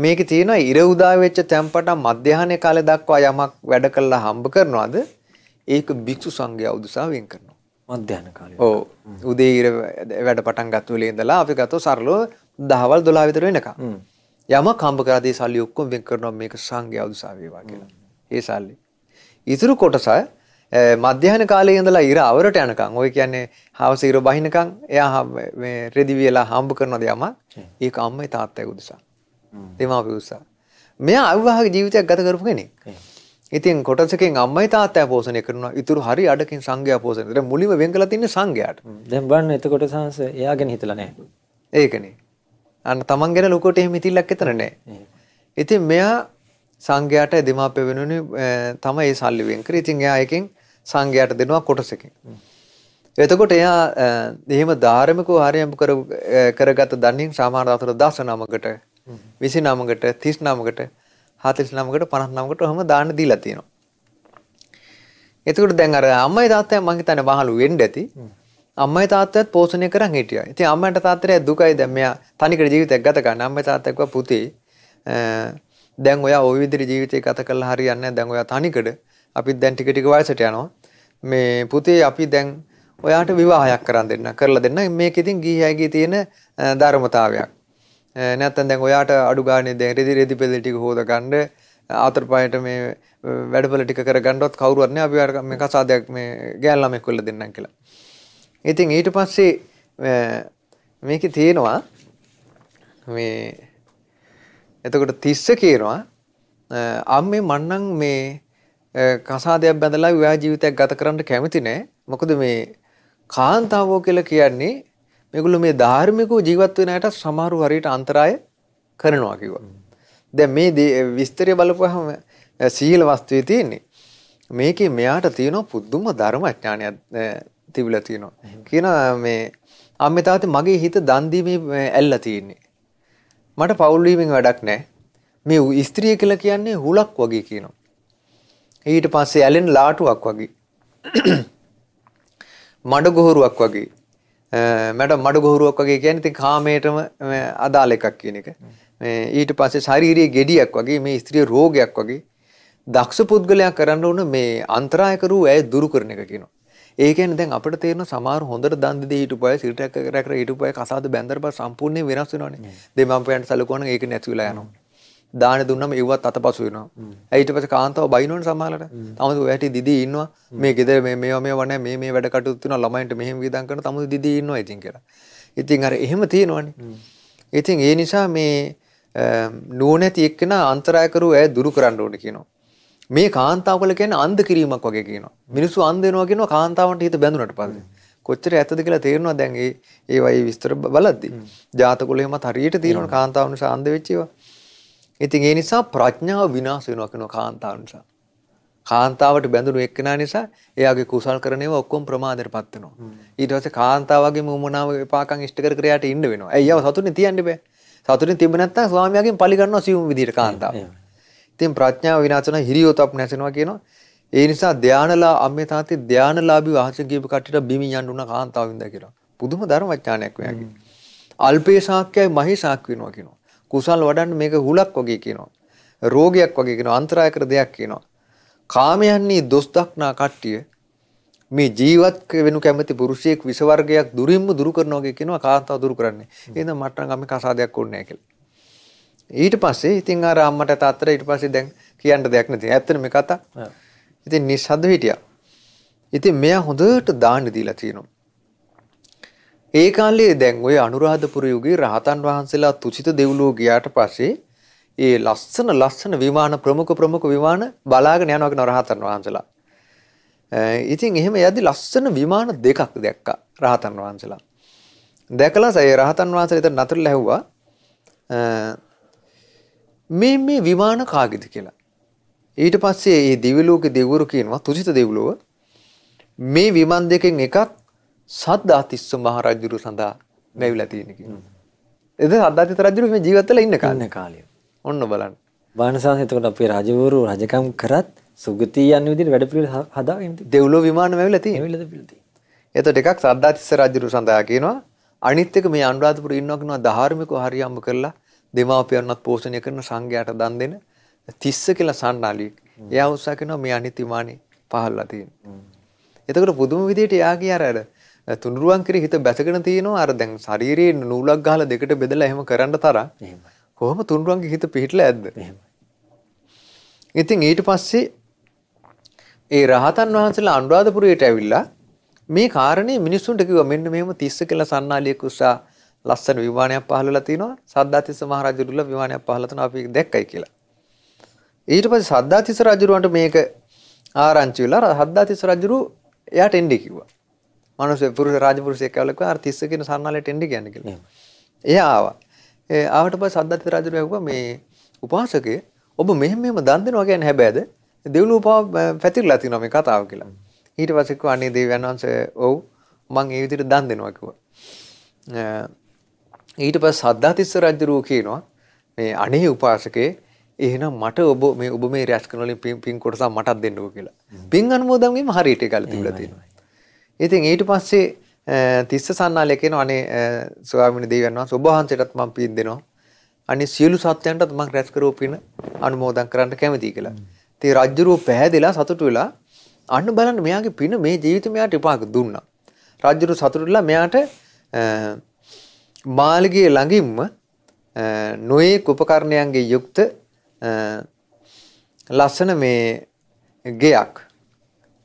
මේකේ තියෙනවා ඉර උදා වෙච්ච තැම්පට මධ්‍යහනේ කාලේ දක්වා යමක් වැඩ කළා හම්බ කරනවාද ඒක භික්ෂු සංඝයා උදෙසා වෙන් කරනවා මධ්‍යහන කාලේ ඔව් උදේ ඉර වැඩ පටන් ගත්ත වෙලේ ඉඳලා අපි ගත්තොත් සරලව දහවල් දොලා විතර වෙනකම් යම කම්බ කරදී සල්ලි ඔක්කොම වෙන් කරනවා මේක සංඝයා උදසා වේවා කියලා. ඒ සල්ලි. ඉතුරු කොටස මධ්‍යහන කාලේ ඉඳලා ඉර අවරට යනකම් ඔය කියන්නේ හවස ඉර බහිනකම් එයා මේ රෙදි වියලා හම්බ කරන දෙයම ඒක අම්මයි තාත්තයි උදසා. දෙමාපිය උදසා. මෙයා අවිවාහක ජීවිතයක් ගත කරපු කෙනෙක්. ඉතින් කොටසකින් අම්මයි තාත්තයි පෝෂණය කරනවා. ඉතුරු හරි අඩකින් සංඝයා පෝෂණය. ඒතර මුලින්ම වෙන් කළා තින්නේ සංඝයාට. දැන් බලන්න එතකොට සංස එයා ගැන හිතලා නැහැ. ඒකනේ. අන්න තමන් ගැන ලොකුට එහෙම හිතිල්ලක් එතන නැහැ. ඉතින් මෙයා සංඝයාට දෙමාපිය වෙනුනේ තමයි ඒ සල්ලි වෙන් කරේ. ඉතින් එයා එකෙන් සංඝයාට දෙනවා කොටසකින්. එතකොට එයා එහෙම ධාර්මිකව හරියම් කර කරගත දණින් සාමාන්‍ය අතර 10 නමකට 20 නමකට 30 නමකට 40 නමකට 50 නමකට ඔහම දාන්න දීලා තියෙනවා. එතකොට දැන් අර අම්මයි තාත්තයි මං හිතන්නේ බහලු වෙන්න ඇති. අම්මයි තාත්තත් පෝෂණය කරන් හිටියා. ඉතින් අම්මන්ට තාත්තට දුකයි දැන් මෙයා තනිකර ජීවිතයක් ගත කරන අම්මයි තාත්තක්ව පුතේ දැන් ඔයා ওই විදිහට ජීවිතේ ගත කළා හරියන්නේ නැහැ. දැන් ඔයා තනිකර අපි දැන් ටික ටික වයසට යනවා. මේ පුතේ අපි දැන් ඔයාට විවාහයක් කරන් දෙන්න කරලා දෙන්න මේක ඉතින් ගිහියගේ තියෙන ධර්මතාවයක්. නැත්තම් දැන් ඔයාට අඩු ගානේ දැන් රෙදි රෙදි පෙදෙල් ටික හොද ගන්න ආතරපයට මේ වැඩපල ටික කරගන්නවත් කවුරුවත් නෑ අපි මේ කසාදයක් මේ ගෑල් ළමෙක් වෙලා දෙන්නම් කියලා. ඉතින් ඊට පස්සේ මේක තියෙනවා මේ එතකොට තිස්ස කියනවා අම් මේ මන්නම් මේ කසාදයක් බැඳලා විවාහ ජීවිතයක් ගත කරන්න කැමති නෑ මොකද මේ කාන්තාවෝ කියලා කියන්නේ මේගොල්ලෝ මේ ධාර්මිකව ජීවත් වෙන අයට සමහරු හරියට අන්තරාය කරනවා කිව්වා. දැන් මේ විස්තරය බලපුවහම සීල වස්තුවේ තියෙන්නේ. මේකේ මෙයාට තියෙන පුදුම ධර්මඥානයක් තිබිලා තියෙනවා. කියන මේ අම්මේ තාත්තේ මගේ හිත දන් දීමේ ඇල්ලලා තියෙන්නේ. මට පවුල් වීමෙන් වැඩක් නැහැ. මේ ස්ත්‍රිය කියලා කියන්නේ හුලක් වගේ කියනවා. ඊට පස්සේ ඇලෙන ලාටුවක් වගේ. *clears throat* මඩ ගොහරුවක් වගේ. මට මඩ ගොහරුවක් වගේ කියන්නේ ඉතින් කාමයටම අදාළ එකක් කියන එක. ඊට පස්සේ ශාරීරික gediyak වගේ මේ ස්ත්‍රිය රෝගයක් වගේ දක්ෂ පුද්ගලයා කරන්න ඕන මේ අන්තරායක වූ ඇය දුරු කරන එක කියනවා. ඒකන දැන් අපට තේරන සමාර හොඳට දන්දේ හිටපය සිට රැකර හිටපය කසාද බැඳරප සම්පූර්ණය වෙනස් වෙනන දෙමපයන්ට සලකෝන ඒක නැතිවලා යනවා. දාන දුන්නම ඒවත් අත පසු වෙනවා. ඇයිට පස කාන්තාව බයිනොන් සමාලට තමතු වැට දිදී ඉන්නවා මේ ගෙදර මේ මේ වන මේ මේ වැඩකටුත්තුන ළමයින්ට මෙහෙම විදංකන තමුතු දිදී ඉන්නවා ඉතින් කියලා. ඉතින් අර එහෙම තියෙනවනේ. ඉතින් ඒ නිසා මේ නුවණැති එක්කෙනා අන්තරාය කරු ඇය දුරු කරන්න ඕනේ කියනවා. මේ කාන්තාව කියලා කියන්නේ අන්ධ කිරීමක් වගේ කියනවා. මිනිස්සු අන්ධ වෙනවා කියනවා කාන්තාවන්ට හිත බැඳුනට පස්සේ. කොච්චර ඇත්තද කියලා තේරෙනවා දැන් ඒ ඒවයි විස්තර බලද්දි. ජාතකවල එහෙමත් හරියට තියෙනවනේ කාන්තාවන් නිසා අන්ධ වෙච්ච ඒවා. ඉතින් ඒ නිසා ප්‍රඥාව විනාශ වෙනවා කියනවා කාන්තාවන් නිසා. කාන්තාවට බැඳුණු එක්කෙනා නිසා එයාගේ කුසල් කරන ඒවා ඔක්කොම ප්‍රමාදයටපත් වෙනවා. ඊට පස්සේ කාන්තාවගේ මුමනාව එපාකම් ඉෂ්ට කර කර යාට ඉන්න වෙනවා. ඇයි යව සතුටින් තියන්න බෑ. සතුටින් තිබ්බ නැත්නම් ස්වාමියාගෙන් පලි ගන්නවා සියුම් විදියට කාන්තාව. ඉතින් ප්‍රඥාව විනාශ වෙනවා හිරියොතප් නැසෙනවා කියනවා. ඒ නිසා ධානලා අම්මේ තාත්තේ ධානලාභී වහන්සේ ගියපු කට්ටියට බිමින් යන්න උන කාන්තාවින්ද කියලා. පුදුම ධර්මඥානයක් ඔයාගේ. අල්පේ ශාක්‍යයි මහේ ශාක් වෙනවා කියනවා. කුසල් වඩන්න මේක හුලක් වගේ කියනවා. රෝගයක් වගේ කියනවා අන්තරාය කර දෙයක් කියනවා. කාමයන්හි දොස් දක්නා කට්ටිය මේ ජීවත් වෙනු කැමති පුරුෂයෙක් විස වර්ගයක් දුරින්ම දුරු කරනවා වගේ කියනවා කාන්තාව දුරු කරන්නේ. එහෙනම් මට නම් අම්මේ කසාදයක් ඕනේ නැහැ කියලා. ඊට පස්සේ ඉතින් අර අම්මට තාත්තට ඊට පස්සේ දැන් කියන්න දෙයක් නැති. ඇත්තට මේ කතා. ඉතින් නිස්සද්ද හිටියා. ඉතින් මෙයා හොඳට දාන්න දීලා තියෙනවා. ඒ කාලේ දැන් ওই අනුරාධපුර යුගයේ රහතන් වහන්සේලා තුසිත දෙව්ලෝ ගියාට පස්සේ ඒ ලස්සන ලස්සන විමාන ප්‍රමුඛ ප්‍රමුඛ විමාන බලාගෙන යනවා කියන රහතන් වහන්සේලා. ඉතින් එහෙම යද්දි ලස්සන විමාන දෙකක් දැක්කා රහතන් වහන්සේලා. දැකලා ඒ රහතන් වහන්සේලා ඉතින් නතරලා ඇහුවා මේ මේ විමාන කාගේද කියලා. ඊට පස්සේ මේ දිවි ලෝකේ දෙවිවරු කියනවා තුසිත දෙවිලෝව මේ විමන් දෙකෙන් එකක් සද්දාතිස්ස මහ රජුරු සඳහා ලැබිලා තියෙන කියනවා. එද සද්දාතිස්ස රජුරු මේ ජීවත් වෙලා ඉන්න කාලේ. කාලේ. ඔන්න බලන්න. වානසාන් එතකොට අපේ රජවරු රජකම් කරත් සුගතිය යන විදිහට වැඩ පිළිවෙල හදාගෙන තියෙනවා. දෙවිලෝ විමාන ලැබිලා තියෙනවා. එතකොට එකක් සද්දාතිස්ස රජුරු සඳහා කියනවා අනිත් එක මේ අනුරාධපුර ඉන්නවා කියනවා ධාර්මිකව හරියම්ම කරලා දෙමාපියන්වත් පෝෂණය කරන සංඝයාට දන් දෙන 30 කියලා සණ්ඩාලියෙක්. එයා උත්සාහ කරනවා මේ අනිත් විමානේ පහළලා තියෙන. එතකොට පුදුම විදිහට එයාගේ අර අර තුනුරුවන් කිරි හිත බැසගෙන තියෙනවා අර දැන් ශාරීරියේ නූලක් ගහලා දෙකට බෙදලා එහෙම කරන්න තරම්. කොහොම තුනුරුවන්ගේ හිත පිහිටලා ඇද්ද? ඉතින් ඊට පස්සේ ඒ රහතන් වහන්සේලා අනුරාධපුරයට ඇවිල්ලා මේ කාරණේ මිනිස්සුන්ට කිව්වා මෙන්න මෙහෙම 30 කියලා සන්නාලියක උසා ලස්සන විමානයක් පහළ වෙලා තිනවා සද්දාතිස්ස මහ රජුරුල විමානයක් පහළ තුන අපි දැක්කයි කියලා. ඊට පස්සේ සද්දාතිස්ස රජුරවන්ට මේක ආරංචි වෙලා සද්දාතිස්ස රජුරු එයාට එන්න කිව්වා. මිනිස්සු පුරුෂ රාජපුරුෂයෙක් කවලක් කිව්වා අර 30 කියන සන්නාලයට එන්න කියන්නේ කියලා. එයා ආවා. ඒ ආවට පස්සේ සද්දාතිස්ස රජුරු ඇහුවා මේ උපාසකේ ඔබ මෙහෙම මෙහෙම දන් දෙනවා කියන්නේ හැබෑද? දෙවිලු උපාව පැතිරලා තිනවා මේ කතාව කියලා. ඊට පස්සේ කිව්වා අනේ දෙවියන් වහන්සේ ඔව් මම ඒ විදිහට දන් දෙනවා කිව්වා. ඊට පස්සේ සද්ධාතිස්ස රජුරෝ කියනවා මේ අනේ උපාසකේ එහෙනම් මට ඔබ මේ ඔබ මේ රැස්කන වලින් පින් පින් කොටසක් මටත් දෙන්නකෝ කියලා. පින් අනුමෝදන් වීම හරියට ඒකල තිබිලා තියෙනවා. ඉතින් ඊට පස්සේ තිස්ස සන්නාලය කියනවා අනේ ස්වාමීන් දෙවියන් වහන්සේ ඔබ වහන්සේටත් මම පින් දෙනවා. අනේ සියලු සත්‍යයන්ටත් මම රැස් කරෝ පින් අනුමෝදන් කරන්න කැමතියි කියලා. ඉතින් රජුරෝ පැහැදිලා සතුටු වෙලා අන්න බලන්න මෙයාගේ පින මේ ජීවිතේ මෙයාට විපාක දුන්නා. රජුරෝ සතුටුලා මෙයාට මාළිගයේ ළඟින්ම නොයේ කුපකරණයන්ගේ යුක්ත ලස්සන මේ ගෙයක්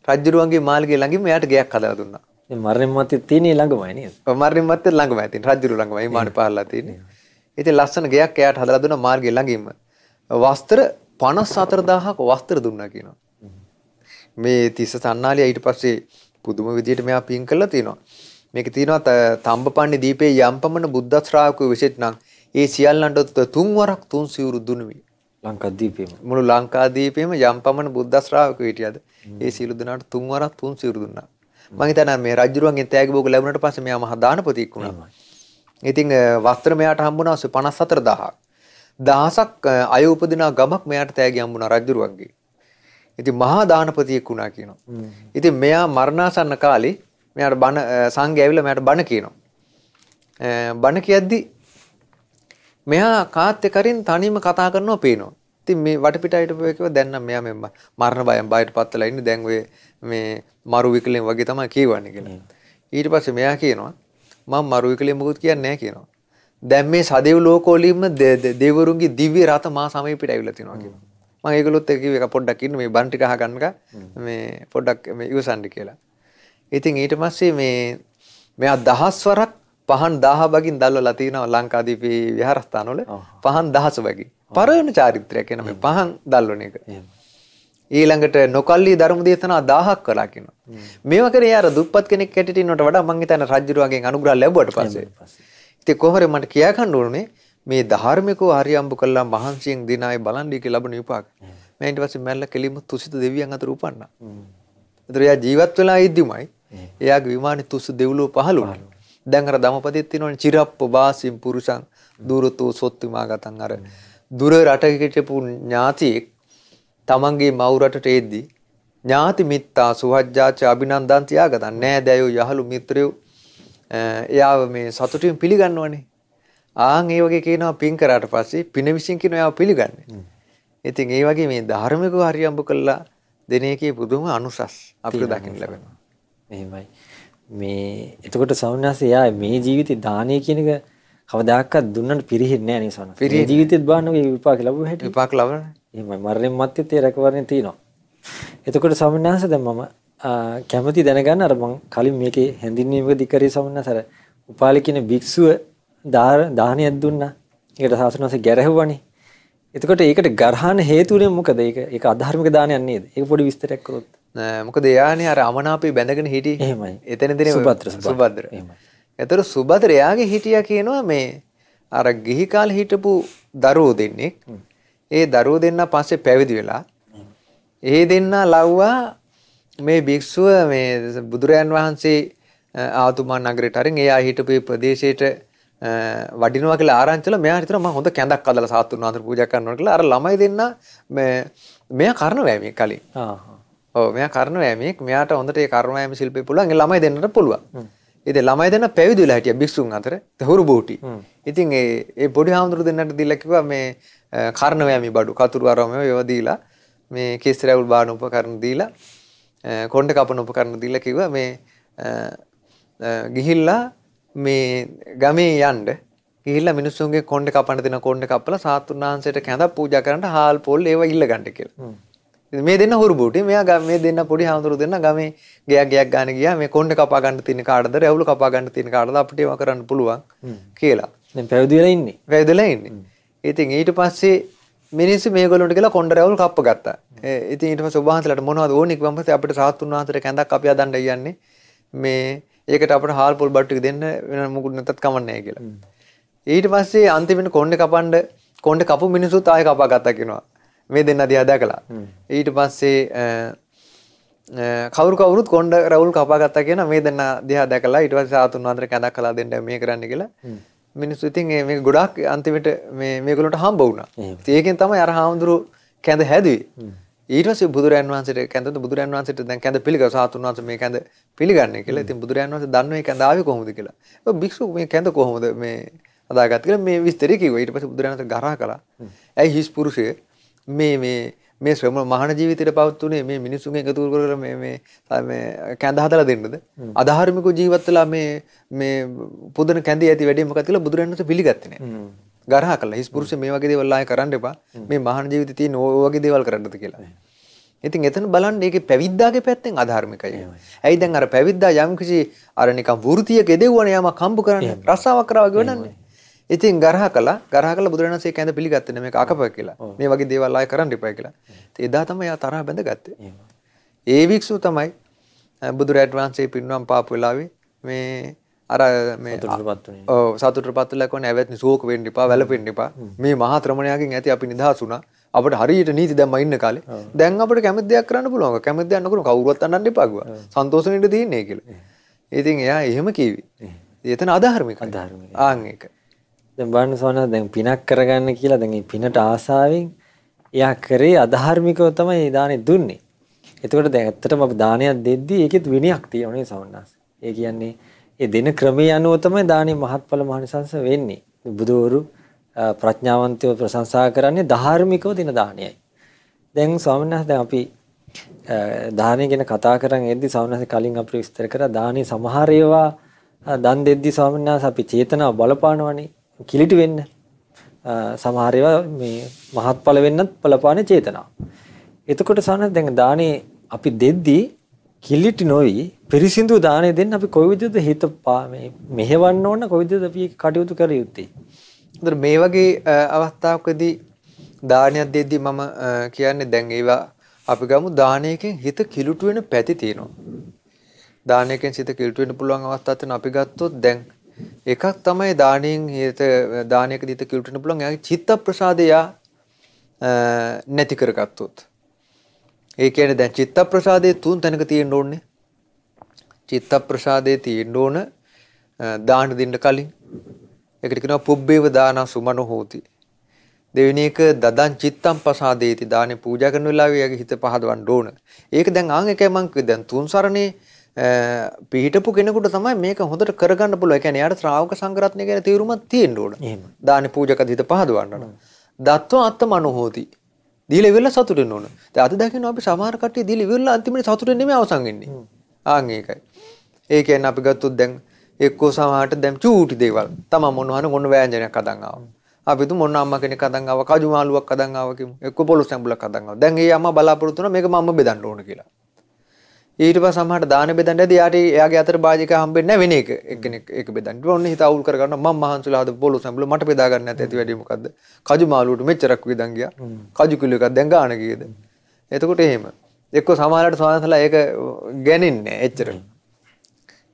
රජුරුවන්ගේ මාළිගයේ ළඟින්ම එයාට ගෙයක් හදලා දුන්නා. මේ මරණින් මත්තේ තියෙන ළඟමයි නේද? ඔව් මරණින් මත්තේ ළඟමයි තියෙන රජුරු ළඟමයි මාඩි පාරලා තියෙන්නේ. ඉතින් ලස්සන ගෙයක් එයාට හදලා දුන්නා මාළිගයේ ළඟින්ම. වස්ත්‍ර 54000ක වස්ත්‍ර දුන්නා කියනවා. මේ තිස්ස සන්නාලිය ඊට පස්සේ පුදුම විදියට මෙයා පින් කළා තියෙනවා. මේක තියෙනවා තම්බපන්නේ දීපේ යම්පමණ බුද්ධ ශ්‍රාවකයෝ විශේෂනම් ඒ සියල්ලන්ට තුන්වරක් තුන් සිවුරු දුනුවි. ලංකාදීපේම මුළු ලංකාදීපේම යම්පමණ බුද්ධ ශ්‍රාවකයෝ හිටියද ඒ සියලු දෙනාට තුන්වරක් තුන් සිවුරු දුන්නා. මං හිතනවා මේ රජුරුවන්ගෙන් තෑගිබෝග ලැබුණට පස්සේ මෙයා මහා දානපතියෙක් වුණා. ඉතින් වස්ත්‍ර මෙයාට හම්බුණා 54000ක්. දහසක් අය උපදිනා ගමක් මෙයාට තෑගි හම්බුණා රජුරුවන්ගේ. ඉතින් මහා දානපතියෙක් වුණා කියනවා. ඉතින් මෙයා මරණාසන්න කාලේ මෙයාට බණ සංඝ ඇවිල්ලා මෙයාට බණ කියනවා බණ කියද්දි මෙයා කාත් එක්කරින් තනියම කතා කරනවා පේනවා ඉතින් මේ වටපිට හිටපු එකව දැන් නම් මෙයා මේ මරණ බයෙන් බයට පත්ලා ඉන්නේ දැන් ඔය මේ මරු විකලෙන් වගේ තමයි කියවන්නේ කියලා ඊට පස්සේ මෙයා කියනවා මම මරු විකලෙන් මොකුත් කියන්නේ නැහැ කියනවා දැන් මේ සදෙව් ලෝකෝලින්ම දෙවරුන්ගේ දිව්‍ය රත මා සමීපට ඇවිල්ලා තිනවා කියනවා මම ඒගොල්ලොත් එක්ක එක පොඩ්ඩක් ඉන්න මේ බන් ටික අහගන්නක මේ පොඩ්ඩක් මේ ඉවසන්න කියලා ඉතින් ඊට පස්සේ මේ මෙයා දහස් වරක් පහන් 1000 බගින් දැල්වලා තිනවා ලංකාදීපේ විහාරස්ථානවල පහන් දහස බගින් පරණ චාරිත්‍රයක් එන මේ පහන් දැල්වන එක. ඊළඟට නොකල්ලි ධර්ම දේශනා 1000ක් කළා කියනවා. මේවා කරේ යාර දුප්පත් කෙනෙක් කැටිට ඉන්නවට වඩා මං හිතන්නේ රජුරුවන්ගෙන් අනුග්‍රහ ලැබුවට පස්සේ. ඉතින් කොහොමද මට කියා ගන්න ඕනේ මේ ධාර්මිකව හරියම්බු කළා මහන්සියෙන් දිනායි බලන්නේ කියලා ලැබුණ විපාක. මම ඊට පස්සේ මැල්ල කෙලිම තුසිත දෙවියන් අතර උපන්නා. ඒතර එයා ජීවත් වෙලා ඉද්දිමයි එයාගේ විමානේ තුසු දෙව්ලෝ 15. දැන් අර ධම්මපදෙත් තියෙනවනේ චිරප්ප වාසින් පුරුෂං දුරතෝ සොත් විමාගතං අර දුර රටකටපු ඥාතියෙක් තමන්ගේ මව් රටට එද්දී ඥාති මිත්තා සුහජ්ජාච අභිනන්දන් තියාගතන් නෑ දැයෝ යහළු මිත්‍රයෝ එයාව මේ සතුටින් පිළිගන්නවනේ ආන් ඒ වගේ කියනවා පින් කරාට පස්සේ පින විසින් කියනවා එයාව පිළිගන්නේ ඉතින් ඒ වගේ මේ ධර්මිකව හරියම්බ කළා දෙන එකේ පුදුම අනුසස් අපිට දකින්න ලැබෙනවා මෙහෙමයි. මේ එතකොට සවුනාස යා මේ ජීවිතේ දානය කියන එක කවදාකවත් දුන්නට පිරෙන්නේ නැහැ නේ සවුනාස. මේ ජීවිතෙත් බලන්න ඔය විපාක ලැබුව හැටි. විපාක ලැබුණා. එහෙමයි මරණයන් මැත්තේ ඒ රැකවරණය තියෙනවා. එතකොට සවුනාස දැන් මම කැමති දැනගන්න අර මං කලින් මේකේ හැඳින්වීමකදී කරේ සවුනාස අර උපාලි කියන භික්ෂුව දානයක් දුන්නා. ඒකට සාසනවාස ගැරහුවානේ. එතකොට ඒකට ගරහන හේතුනේ මොකද? ඒක ඒක අධාර්මික දානයක් නේද? ඒක පොඩි විස්තරයක් කරොත්. මොක දෙයානය අර අමනාපේ බැඳගෙන හිටිය එහෙමයි එතන දින සුබත්‍ර සුබද්‍ර එතර සුබදර එයාගේ හිටිය කියනවා මේ අර ගිහිකාල් හිටපු දරුවෝ දෙන්නෙක් ඒ දරුවෝ දෙන්න පස්සේ පැවිදි වෙලා ඒ දෙන්න ලව්වා මේ භික්ෂුව මේ බුදුරයන් වහන්සේ ආතුමා නගරයට අරින් එයා හිටපු ප්‍රදේශයට වඩිනවා කියලා ආරංචිලා මෙයා හිතනවා මම හොඳ කැඳක් අදලා සාතුන් වහන්සේට පූජා කරනවා කියලා අර ළමයි දෙන්න මේ මෙයා කරනවා මේ කලින් ආහ් ඔව් මෙයා කර්ණවැමියෙක්. මෙයාට හොඳට ඒ කර්ණවැම ශිල්පේ පුළුවන්. ඒ ළමයි දෙන්නට පුළුවන්. ඉතින් ළමයි දෙන්න පැවිදිලා හිටිය බිස්සුන් අතර තහුරු බෝටි. ඉතින් ඒ ඒ පොඩි හාමුදුරු දෙන්නට දීලා කිව්වා මේ කර්ණවැමි බඩු කතුරු අරම ඒවා දීලා මේ කේස්ත්‍රාවුල් බාන උපකරණ දීලා කොණ්ඩ කපන උපකරණ දීලා කිව්වා මේ ගිහිල්ලා මේ ගමේ යන්න ගිහිල්ලා මිනිස්සුන්ගේ කොණ්ඩ කපන්න දෙන කොණ්ඩ කපලා සාතුන් වහන්සේට කැඳක් පූජා කරන්න හාල් පොල් ඒව ඉල්ල ගන්න කියලා. මේ දෙන්න හුරු බූටි මෙයා ගම මේ දෙන්න පොඩි හාමුදුරු දෙන්න ගමේ ගයක් ගයක් ගන්න ගියා මේ කොණ්ඩ කපා ගන්න තියෙන කාටද රැවුල කපා ගන්න තියෙන කාටද අපිට ඒවා කරන්න පුළුවන් කියලා දැන් පැවිදිලා ඉන්නේ පැවිදිලා ඉන්නේ ඉතින් ඊට පස්සේ මිනිස්සු මේගොල්ලන්ට කියලා කොණ්ඩ රැවුල් කප්ප ගත්තා ඉතින් ඊට පස්සේ ඔබ වහන්සේලාට මොනවද ඕනේ කිව්වම පස්සේ අපිට සාතුන් වහන්සේට කැඳක් අපි අදන්න කියන්නේ මේ ඒකට අපට හාල් පොල් බට්ටු ටික දෙන්න වෙන මොකුත් නැතත් කමන්නේ කියලා ඊට පස්සේ අන්තිමට කොණ්ඩ කපන්න කොණ්ඩ කපු මිනිස්සුත් ආයෙ කපා ගත්තා කියනවා මේ දෙන්න අධ්‍යාදා කළා. ඊට පස්සේ කවරු කවරුත් කොන්ඩ රවුල් කපාගත්තා කියන මේ දෙන්න දිහා දැකලා ඊට පස්සේ සාතුන් වහන්සේ කැඳක් කළා දෙන්න මේ කරන්න කියලා. මිනිස්සු ඉතින් මේ ගොඩක් අන්තිමට මේ මේගොල්ලන්ට හම්බ වුණා. ඒකෙන් තමයි අර හාමුදුරු කැඳ හැදුවේ. ඊට පස්සේ බුදුරයන් වහන්සේට කැඳද බුදුරයන් වහන්සේට දැන් කැඳ පිළිගව සාතුන් වහන්සේ මේ කැඳ පිළිගන්නේ කියලා. ඉතින් බුදුරයන් වහන්සේ දන්නේ කැඳ ආවේ කොහොමද කියලා. ඔය භික්ෂු මේ කැඳ කොහොමද මේ අදාගත් කියලා මේ විස්තරය කිව්වා. ඊට පස්සේ බුදුරයන් වහන්සේ ගරහ කළා. ඇයි හිස් පුරුෂය මේ මේ මේ ශ්‍රම මහන ජීවිතයට පවත්තුනේ මේ මිනිසුන් එකතු කර මේ මේ කැඳ හදලා දෙන්නද අධාර්මික ජීවත් වෙලා මේ මේ පුදුන කැඳේ ඇති වැඩේ මොකක්ද කියලා බුදුරණන්තු පිළිගත්තේ නෑ ගරහ කළා හිස් පුරුෂ මේ වගේ දේවල් ආයෙ කරන්න එපා මේ මහාන ජීවිතේ තියෙන ඕ වගේ දේවල් කරන්නද කියලා ඉතින් එතන බලන්න ඒකේ පැවිද්දාගේ පැත්තෙන් අධාර්මිකයි. ඇයි දැන් අර පැවිද්දා යම්කිසි අර නිකන් වෘතියක දෙවුවනේ යම කම්බු කරන්නේ රස්සාවක් කරා වගේ වෙනන්නේ. ඉතින් ගරහ කලා ගරහ කලා බුදුරණන්සේ කැඳ පිළිගත්තේ නේ මේක අකප කියලා. මේ වගේ දේවල් ආය කරන්න එපා කියලා. ඉතින් එදා තමයි යා තරහ බැඳගත්තේ. ඒ වික්ෂු තමයි බුදුරජාණන් වහන්සේ පින්නම් පාපු වෙලාවේ මේ අර මේ ඔව් සතුටටපත් වෙලා කොහොනේ ඇවැත්නි ශෝක වෙන්න එපා වැළපෙන්න එපා. මේ මහා ත්‍රමණයාගෙන් ඇති අපි නිදහස් වුණා. අපට හරියට නීති දැම්ම ඉන්න කාලේ දැන් අපට කැමති දෙයක් කරන්න පුළුවන් කැමති දෙයක් නොකරන කවුරුවත් අඬන්න එපා ගුවා සන්තෝෂෙන් ඉන්න තියෙන්නේ කියලා. ඉතින් එයා එහෙම කිව්වේ. එතන අධාර්මික අධාර්මික. ආන් ඒක. දැන් බලන්න සෝනා දැන් පිනක් කරගන්න කියලා දැන් පිනට ආසාවෙන් එයා කරේ අධාර්මිකව තමයි දානේ දුන්නේ. එතකොට දැන් ඇත්තටම අපි දානයක් දෙද්දී ඒකෙත් විනයක් තියෙනවා නේ සෝනාස්. ඒ කියන්නේ ඒ දෙන ක්‍රමයේ අනුව තමයි දානේ මහත්ඵල මහනිසංස වෙන්නේ. බුදවරු ප්‍රඥාවන්තයෝ ප්‍රශංසා කරන්නේ ධාර්මිකව දෙන දානයයි. දැන් ස්වාමීන් වහන්සේ දැන් අපි දානය ගැන කතා කරන් එද්දි සවනස කලින් අපිට විස්තර කරා දානේ සමහර ඒවා දන් දෙද්දි ස්වාමීන් වහන්සේ අපි චේතනාව බලපානවනේ. කිලිට වෙන්න. සමහර ඒවා මේ මහත්ඵල වෙන්නත් බලපාන චේතනාව. එතකොට සාන දැන් දානේ අපි දෙද්දී කිලිටි නොවි පිරිසිදු දානය දෙන්න අපි කොයි විදිහද හිත මෙහෙවන්න ඕන කොයි විදිහද අපි කටයුතු කර යුත්තේ. හොඳට මේ වගේ අවස්ථාවකදී දානයක් දෙද්දී මම කියන්නේ දැන් ඒවා අපි ගමු දානයකින් හිත කිලුට වෙන පැති තියෙනවා. දානයකින් හිත කිලුට වෙන්න පුළුවන් අවස්ථාවක් තියෙනවා අපි ගත්තොත් දැන් එකක් තමයි දානෙන් හිත දානයක දිත කිලුටන්න පුළුවන් එයාගේ චිත්ත ප්‍රසාදය නැති කරගත්තොත්. ඒ කියන්නේ දැන් චිත්ත ප්‍රසාදයේ තුන් තැනක තියෙන්න ඕනේ. චිත්ත ප්‍රසාදයේ තියෙන්න ඕන දාන දෙන්න කලින්. ඒකට කියනවා පුබ්බේව දාන සුමනෝ හෝති. දෙවෙනි එක දදන් චිත්තම් පසාදේති දානේ පූජා කරන වෙලාවේ එයාගේ හිත පහදවන්න ඕන. ඒක දැන් ආන් එකයි මං කිව්වේ දැන් තුන් සරණේ පිහිටපු කෙනෙකුට තමයි මේක හොඳට කරගන්න පුළුවන්. ඒ කියන්නේ යාට ශ්‍රාවක සංග්‍රහණය ගැන තීරුමක් තියෙන්න ඕන. දානි පූජකද හිත පහදවන්න ඕන. දත්වා අත්මනෝහෝති. දීලා ඉවරලා සතුටු වෙන්න ඕන. දැන් අද දකින්න අපි සමහර කට්ටිය දීලා ඉවරලා අන්තිමට සතුටු නෙමෙයි අවසන් වෙන්නේ. ආන් ඒකයි. ඒ කියන්නේ අපි ගත්තොත් දැන් එක්කෝ සමහරට දැන් චූටි දේවල්. තමන් මොනවා හරි මොන වෑංජනයක් අදන් ආවා. අපි තු මොන අම්මා කෙනෙක් අදන් ආවා, කජු මාළුවක් අදන් ආවා කිමු. එක්කෝ පොලොස් සම්බුලක් අදන් ආවා. දැන් ඒ අම්මා බලාපොරොත්තු වෙනවා මේක මම බෙදන්න ඕන කියලා. ඊට පස්සේ සමහරට දාන බෙදන්න ඇදී යාට එයාගේ අතට භාජික හම්බෙන්නේ නැහැ වෙන එක එක්කෙනෙක් එක බෙදන්න. ඔන්න හිත අවුල් කරගන්න මම මහන්සිලා හද පොලොස් සම්බුල මට බෙදා ගන්න නැත ඇති වැඩි මොකද්ද? කජු මාළුවට මෙච්චරක් විදන් ගියා. කජු කිලෝ එකක් දැන් ගාන කීයද? එතකොට එහෙම. එක්ක සමහරට සවානසලා ඒක ගෑනින්නේ එච්චර.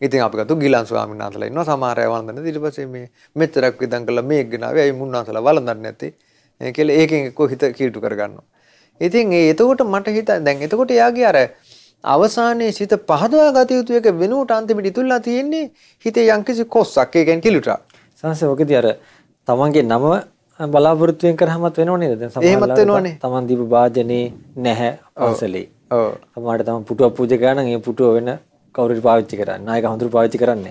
ඉතින් අපි ගත්තු ගිලන් ස්වාමීන් වහන්සේලා ඉන්නවා සමහර අය වන්දන ඊට පස්සේ මේ මෙච්චරක් විදන් කළා මේක ගෙනාවේ අයි මුන්නාසලා වළඳන්නේ නැති කියලා ඒකෙන් එක්ක හිත කීටු කරගන්නවා. ඉතින් ඒ එතකොට මට හිත දැන් එතකොට යාගේ අර අවසානයේ සිත පහදවා ගත යුතු එක වෙනුවට අන්තිමට ඉතුල්ලා තියෙන්නේ හිතේ යම්කිසි කොස්සක් ඒ කියන්නේ කිලුටක්. සංසය ඔකදී අර තමන්ගේ නම බලාපොරොත්තුෙන් කරහමත් වෙනව නේද? දැන් සමහරවල් තමන් දීපු වාදනේ නැහැ අවසලේ. ඔව්. සමහරට තමන් පුටුව පූජා කරනවා නම් ඒ පුටුව වෙන කවරු පාච්චි කරන්න අයක හඳුර පාච්චි කරන්න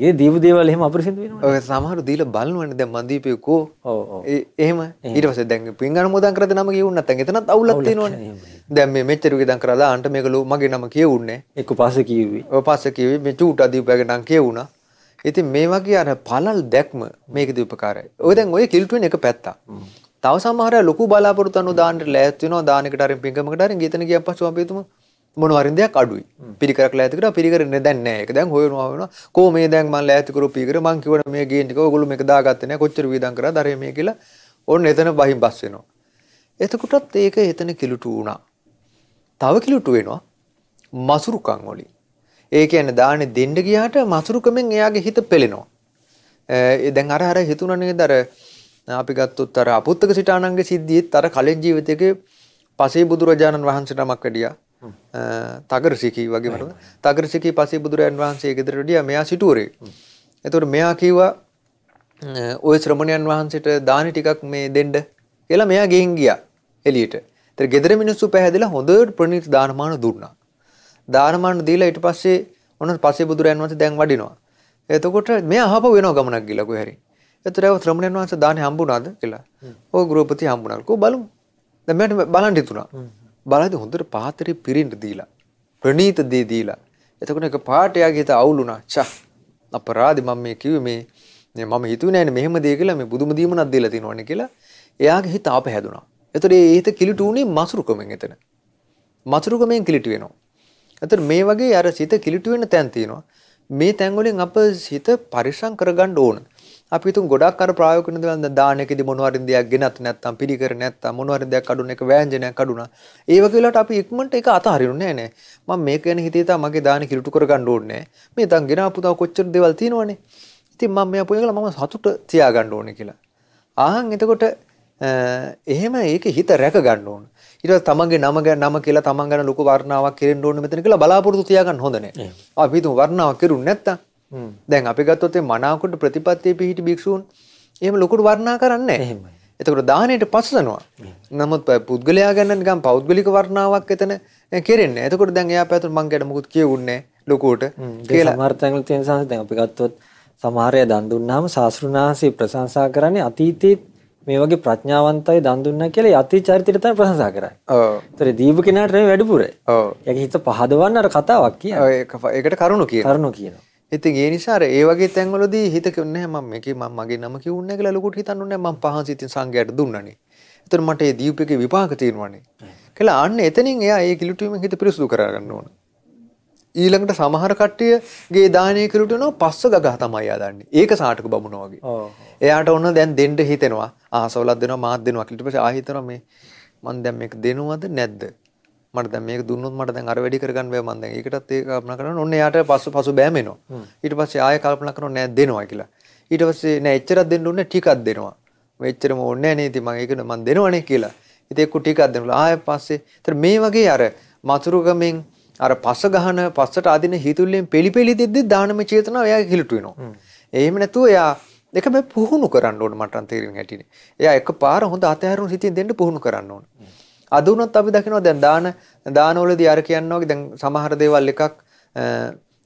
ඒ දීපු දේවල් එහෙම අපරිසිදු වෙනවා සමහර දීලා බලනවනේ දැන් මන් දීපේකෝ ඔව් එහෙම ඊට පස්සේ දැන් පින් අනුමෝදන් කරද්දී නම කියුන්නේ නැත්නම් එතනත් අවුලක් තියෙනවනේ දැන් මේ මෙච්චර විදන් කරලා දාන්න මේකලු මගේ නම කියුන්නේ එක්ක පස්සේ කිව්වේ ඔව් පස්සේ කිව්වේ මේ චූටා දීපයාගේ නම් කියුණා ඉතින් මේ වගේ අර පළල් දැක්ම මේකදී උපකාරයි ඔය දැන් ඔය කිල්ටුවෙන් එක පැත්තා තව සමහර ලොකු බලාපොරොත්තු අනුව දාන්නට ලෑස්ති වෙනවා දානෙකට හරි පිංගමකට හරි ගිතන ගියන් පස්සෙ අපි හිතමු මොන වරින්දයක් අඩුයි පිරිකරක් ලෑතිකට පිරිකර දැන්න එක දැන් හොයනවා වෙන කෝ මේ දැන් මම ලෑතිකරු පිරිකර මං කිවන මේ ගේන් ටික ඔයගොල්ලෝ මේක දාගත්තේ නැහැ කොච්චර වීදම් කරා දරේ මේ කියලා ඕන්න එතන බහින් බස් වෙනවා එතකොටත් ඒක එතන කිලුටු වුණා තව කිලුටු වෙනවා මසුරුකම් වලින් ඒ කියන්නේ දානේ දෙන්න ගියාට මසුරුකමෙන් එයාගේ හිත පෙළෙනවා ඒ දැන් අර අර හිතුණා නේද අර අපි ගත්තොත් අර අපුත්තක සිටානන්ගේ සිද්ධියත් අර කලින් ජීවිතයේ පසේ බුදුරජාණන් වහන්සේ නමක් වැඩියා තගරසිකී වගේ මට තගරසිකී පසේ බුදුරයන් වහන්සේ ගෙදරට ගියා මෙයා සිටුවරේ. එතකොට මෙයා කිව්වා ওই ශ්‍රමණයන් වහන්සේට දානි ටිකක් මේ දෙන්න කියලා මෙයා ගෙන් ගියා එළියට. ඒතර ගෙදර මිනිස්සු පැහැදිලා හොඳට ප්‍රණීත දානමාන දුන්නා. දානමාන දීලා ඊට පස්සේ ඔන්න පසේ බුදුරයන් වහන්සේ දැන් වඩිනවා. එතකොට මෙයා අහපව වෙනව ගමනක් ගිහලා කොහේ එතකොට ඒ ශ්‍රමණයන් වහන්සේ දානි හම්බුණාද කියලා. ඕ ගෘහපති හම්බුණා. කො බලමු. දැන් මට බලන්න හිතුණා. බලද්දි හොඳට පාත්‍රේ පිරින්න දීලා ප්‍රණීත දේ දීලා එතකොට එක පාට යාගේ හිත අවුලුණා චා අපරාදි මම මේ කිව්වේ මේ මේ මම හිතුවේ නෑනේ මෙහෙම දෙය කියලා මේ බුදුම දීමනක් දීලා තිනවන්නේ කියලා එයාගේ හිත අපහැදුණා එතකොට ඒ හිත කිලිටු උනේ මසුරුකමෙන් එතන මසුරුකමෙන් කිලිටු වෙනවා එතකොට මේ වගේ අර සිත කිලිටු වෙන තැන් තියෙනවා මේ තැන් වලින් අප සිත පරිසම් කරගන්න ඕන අපි හිතමු ගොඩක් අර ප්‍රායෝගික නිදවන්න දානකෙදි මොනවාරි දෙයක් ගෙනත් නැත්නම් පිළිකර නැත්නම් මොනවාරි දෙයක් අඩුන එක වෑංජනයක් අඩුනා. ඒ වගේ වෙලාවට අපි ඉක්මනට ඒක අතහරිනුනේ නෑ නෑ. මම මේක ගැන හිතේ තා මගේ දාන කිලුටු කරගන්න ඕනේ නෑ. මේ දැන් ගෙනාපු තව කොච්චර දේවල් තියෙනවනේ. ඉතින් මම මෙයා පොයගල මම සතුට තියාගන්න ඕනේ කියලා. ආහන් එතකොට එහෙම ඒක හිත රැක ගන්න ඕන. ඊට පස්සේ තමන්ගේ නම ගැන නම කියලා තමන් ගැන ලොකු වර්ණාවක් කෙරෙන්න ඕනේ මෙතන කියලා බලාපොරොත්තු තියාගන්න හොඳ නෑ. අපි හිතමු වර්ණාවක් කෙරුන්නේ නැත්නම් දැන් අපි ගත්තොත් මනාකොට ප්‍රතිපත්තියේ පිහිටි භික්ෂූන් එහෙම ලොකුට වර්ණනා කරන්නේ නැහැ. එහෙමයි. එතකොට දාහණයට පස්සනවා. නමුත් පුද්ගලයා ගැන නිකන් පෞද්ගලික වර්ණාවක් එතන කෙරෙන්නේ. එතකොට දැන් එයා පැතුම් මං ගැන මොකුත් කියවුන්නේ ලොකුවට කියලා. සමහර තැන්වල තියෙන සංස දැන් අපි ගත්තොත් සමහර අය දන් දුන්නාම සාස්ෘණාහසේ ප්‍රශංසා කරන්නේ අතීතයේ මේ වගේ ප්‍රඥාවන්තයි දන් දුන්නා කියලා යති චරිතයට තමයි ප්‍රශංසා කරන්නේ. ඔව්. ඒතර දීපු කෙනාට නෙවෙයි වැඩිපුර. ඔව්. යකි හිත පහදවන්න අර කතාවක් කියන්නේ. ඔව් ඒකට කරුණු කියනවා. කරුණු කියනවා. ඉතින් ඒ නිසා අර ඒ වගේ තැන්වලදී හිත කියන්නේ මම මේකේ මම මගේ නම කිව්ුන්නේ කියලා ලොකුට හිතන්නුනේ මම පහන් සිතින් සංගයට දුන්නනේ. එතන මට ඒ දීපකේ විපාක තියෙනවනේ. කියලා අන්න එතනින් එයා ඒ කිලුටුවෙන් හිත පිරිසුදු කරගන්න ඕන. ඊළඟට සමහර කට්ටියගේ දානය කිලුට වෙනවා පස්ස ගගහ තමයි එයා දන්නේ. ඒක සාටක බමුණා වගේ. එයාට ඕන දැන් දෙන්න හිතෙනවා. ආසවලක් දෙනවා මාත් දෙනවා. ඊට පස්සේ ආ හිතනවා මේ මම දැන් මේක දෙනවද නැද්ද? මට දැන් මේක දුන්නොත් මට දැන් අර වැඩි කරගන්න බෑ මම දැන් ඒකටත් ඒක කල්පනා කරනවා ඔන්න එයාට පසු පසු බෑම එනවා ඊට පස්සේ ආයෙ කල්පනා කරනවා නෑ දෙනවා කියලා ඊට පස්සේ නෑ එච්චරක් දෙන්න ඕනේ ටිකක් දෙනවා මෙච්චරම ඕනේ නෑ නේ ඉතින් මම ඒක මම දෙනවනේ කියලා ඉතින් එක්ක ටිකක් දෙනවා ආයෙ පස්සේ ඒතර මේ වගේ අර මතුරුගමෙන් අර පස ගහන පස්සට අදින හිතුල්ලෙන් පිළිපෙලි දෙද්දි දානම චේතනාව එයාගේ කිලුට වෙනවා එහෙම නැතුව එයා එක මේ පුහුණු කරන්න ඕන මටන් තේරෙන හැටිනේ එයා එකපාර හොඳ අතහැරුණු හිතින් දෙන්න පුහුණු කරන්න ඕන අද වුණත් අපි දකිනවා දැන් දාන දානවලදී අර කියනවා වගේ දැන් සමහර දේවල් එකක්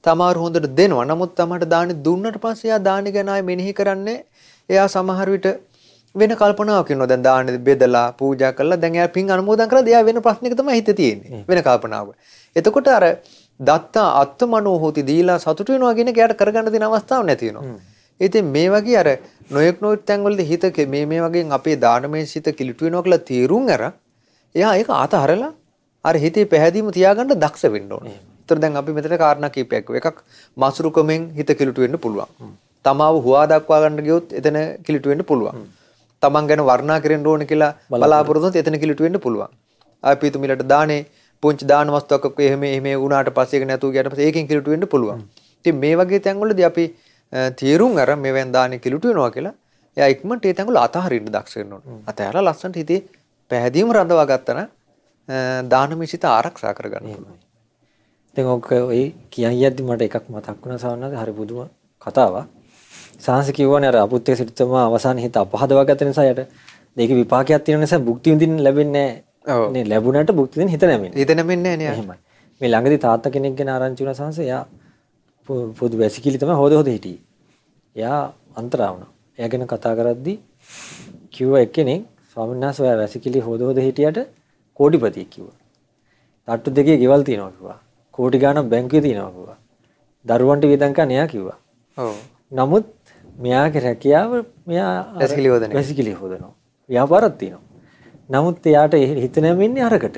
තමාරු හොඳට දෙනවා. නමුත් තමට දානි දුන්නට පස්සේ එයා දානි ගැන ආයෙ මෙනෙහි කරන්නේ එයා සමහර විට වෙන කල්පනාවක් ඉන්නවා දැන් දාන්නේ බෙදලා පූජා කරලා දැන් එයා පින් අනුමෝදන් කරලා එයා වෙන ප්‍රශ්නයක තමයි හිතේ තියෙන්නේ වෙන කල්පනාවක. එතකොට අර දත්තා අත්මනෝහෝති දීලා සතුට වෙනවා කියන එක එයාට කරගන්න දෙන අවස්ථාවක් නැති වෙනවා. ඉතින් මේ වගේ අර නොයෙක් නොයෙක් තැන්වලදී හිත මේ මේ වගේ අපේ දානමය සිත කිලිටු වෙනවා කියලා තීරුම් අරන් එයා ඒක අතහරලා අර හිතේ පැහැදීම තියාගන්න දක්ෂ වෙන්න ඕනේ. ඒතර දැන් අපි මෙතන කාරණා කීපයක් එකක් මසුරුකමෙන් හිත කිලුට වෙන්න පුළුවන්. තමාව හුවා දක්වා ගන්න ගියොත් එතන කිලුට වෙන්න පුළුවන්. තමන් ගැන වර්ණා කරන්න ඕන කියලා බලාපොරොත්තු වුණොත් එතන කිලුට වෙන්න පුළුවන්. අපි තුමිලට දානේ පුංචි දාන වස්තුවක් ඔක්කො එහෙම එහෙම වුණාට පස්සේ ඒක නැතුව ගියට පස්සේ ඒකෙන් කිලුට වෙන්න පුළුවන්. ඉතින් මේ වගේ තැන්වලදී අපි තීරුම් අර මෙවෙන් දානේ කිලුට වෙනවා කියලා එයා ඉක්මනට ඒ තැන්වල අතහරින්න දක්ෂ වෙන්න ඕන. අතහැරලා ලස්සනට හිතේ පැහැදීම රඳවා ගත්තන දානමිසිත ආරක්ෂා කරගන්න. ඉතින් ඔක ඔය කියන් යද්දි මට එකක් මතක් වුණා සවන්නද හරි පුදුම කතාවක්. සාහස කිව්වනේ අර අපුත්තේ සිටුතුමා අවසාන හිත අපහදවා ගත නිසා යට ඒක විපාකයක් තියෙන නිසා භුක්ති විඳින්න ලැබෙන්නේ නැහැ. නේ ලැබුණාට භුක්ති විඳින්න හිත නැමෙන්නේ. හිත නැමෙන්නේ නැහැ නේ. මේ ළඟදී තාත්තා කෙනෙක් ගැන ආරංචි වුණා සාහස එයා පොදු වැසිකිලි තමයි හොද හොද හිටියේ. එයා අන්තරා වුණා. එයා ගැන කතා කරද්දී කිව්වා එක්කෙනෙක් ස්වාමීන් වහන්සේ ඔයා වැසිකිලි හොද හොද හිටියට කෝටිපතියෙක් කිව්වා. තට්ටු දෙකේ ගෙවල් තියෙනවා කිව්වා. කෝටි ගාණක් බැංකුවේ තියෙනවා කිව්වා. දරුවන්ට වියදම් කරන්න එයා කිව්වා. ඔව්. නමුත් මෙයාගේ රැකියාව මෙයා වැසිකිලි හොදන. වැසිකිලි හොදනවා. ව්‍යාපාරයක් තියෙනවා. නමුත් එයාට හිත නැමෙන්නේ අරකට.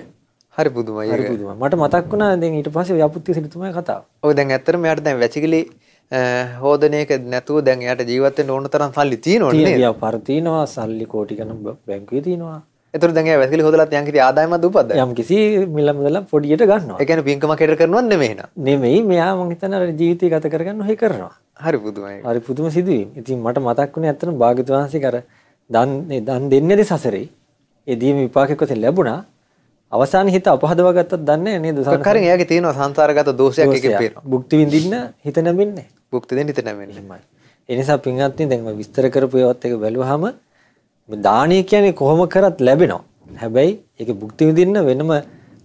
හරි පුදුමයි. හරි පුදුමයි. මට මතක් වුණා දැන් ඊට පස්සේ ව්‍යාපෘති සිරිතුමයි කතාව. ඔව් දැන් ඇත්තටම එයාට දැන් වැසිකිලි හෝදනයක නැතුව දැන් යට ජීවත්තෙන් ඕන තරම් සල්ලි තියෙනවනේ පරතිනවා සල්ලි කෝටිකන බැංකුවේ තියෙනවා එතර දැන් වැසිලි හොදලත් යම් කිසි ආදායමක් උපද්ද යම් කිසි මිල මුදලක් පොඩියට ගන්නවා ඒ කියන්නේ පින්කම කැඩ කරනවා නෙමෙයි න ะ නෙමෙයි මෙයා මං හිතන්නේ අර ජීවිතය ගත කරගන්න ඔහේ කරනවා හරි පුදුමයි හරි පුදුම සිදුවීම ඉතින් මට මතක් වුණේ ඇත්තටම භාග්‍යතුන් වහන්සේ අර දන් දන් දෙන්නේද සසරේ ඒ දීම විපාකයක් වශයෙන් ලැබුණා අවසාන හිත අපහදවා ගත්තත් දන්නේ නේද සංකාරයෙන් එයාගේ තියෙනවා සංසාරගත දෝෂයක් එකේ පේනවා භුක්ති විඳින්න හිත නැඹින්නේ බුක්ති දෙන්න හිතට නැමෙන්නේ. ඒ නිසා පින්වත්නි දැන් මම විස්තර කරපු ඒවත් එක බැලුවාම දානය කියන්නේ කොහොම කරත් ලැබෙනවා. හැබැයි ඒක භුක්ති විඳින්න වෙනම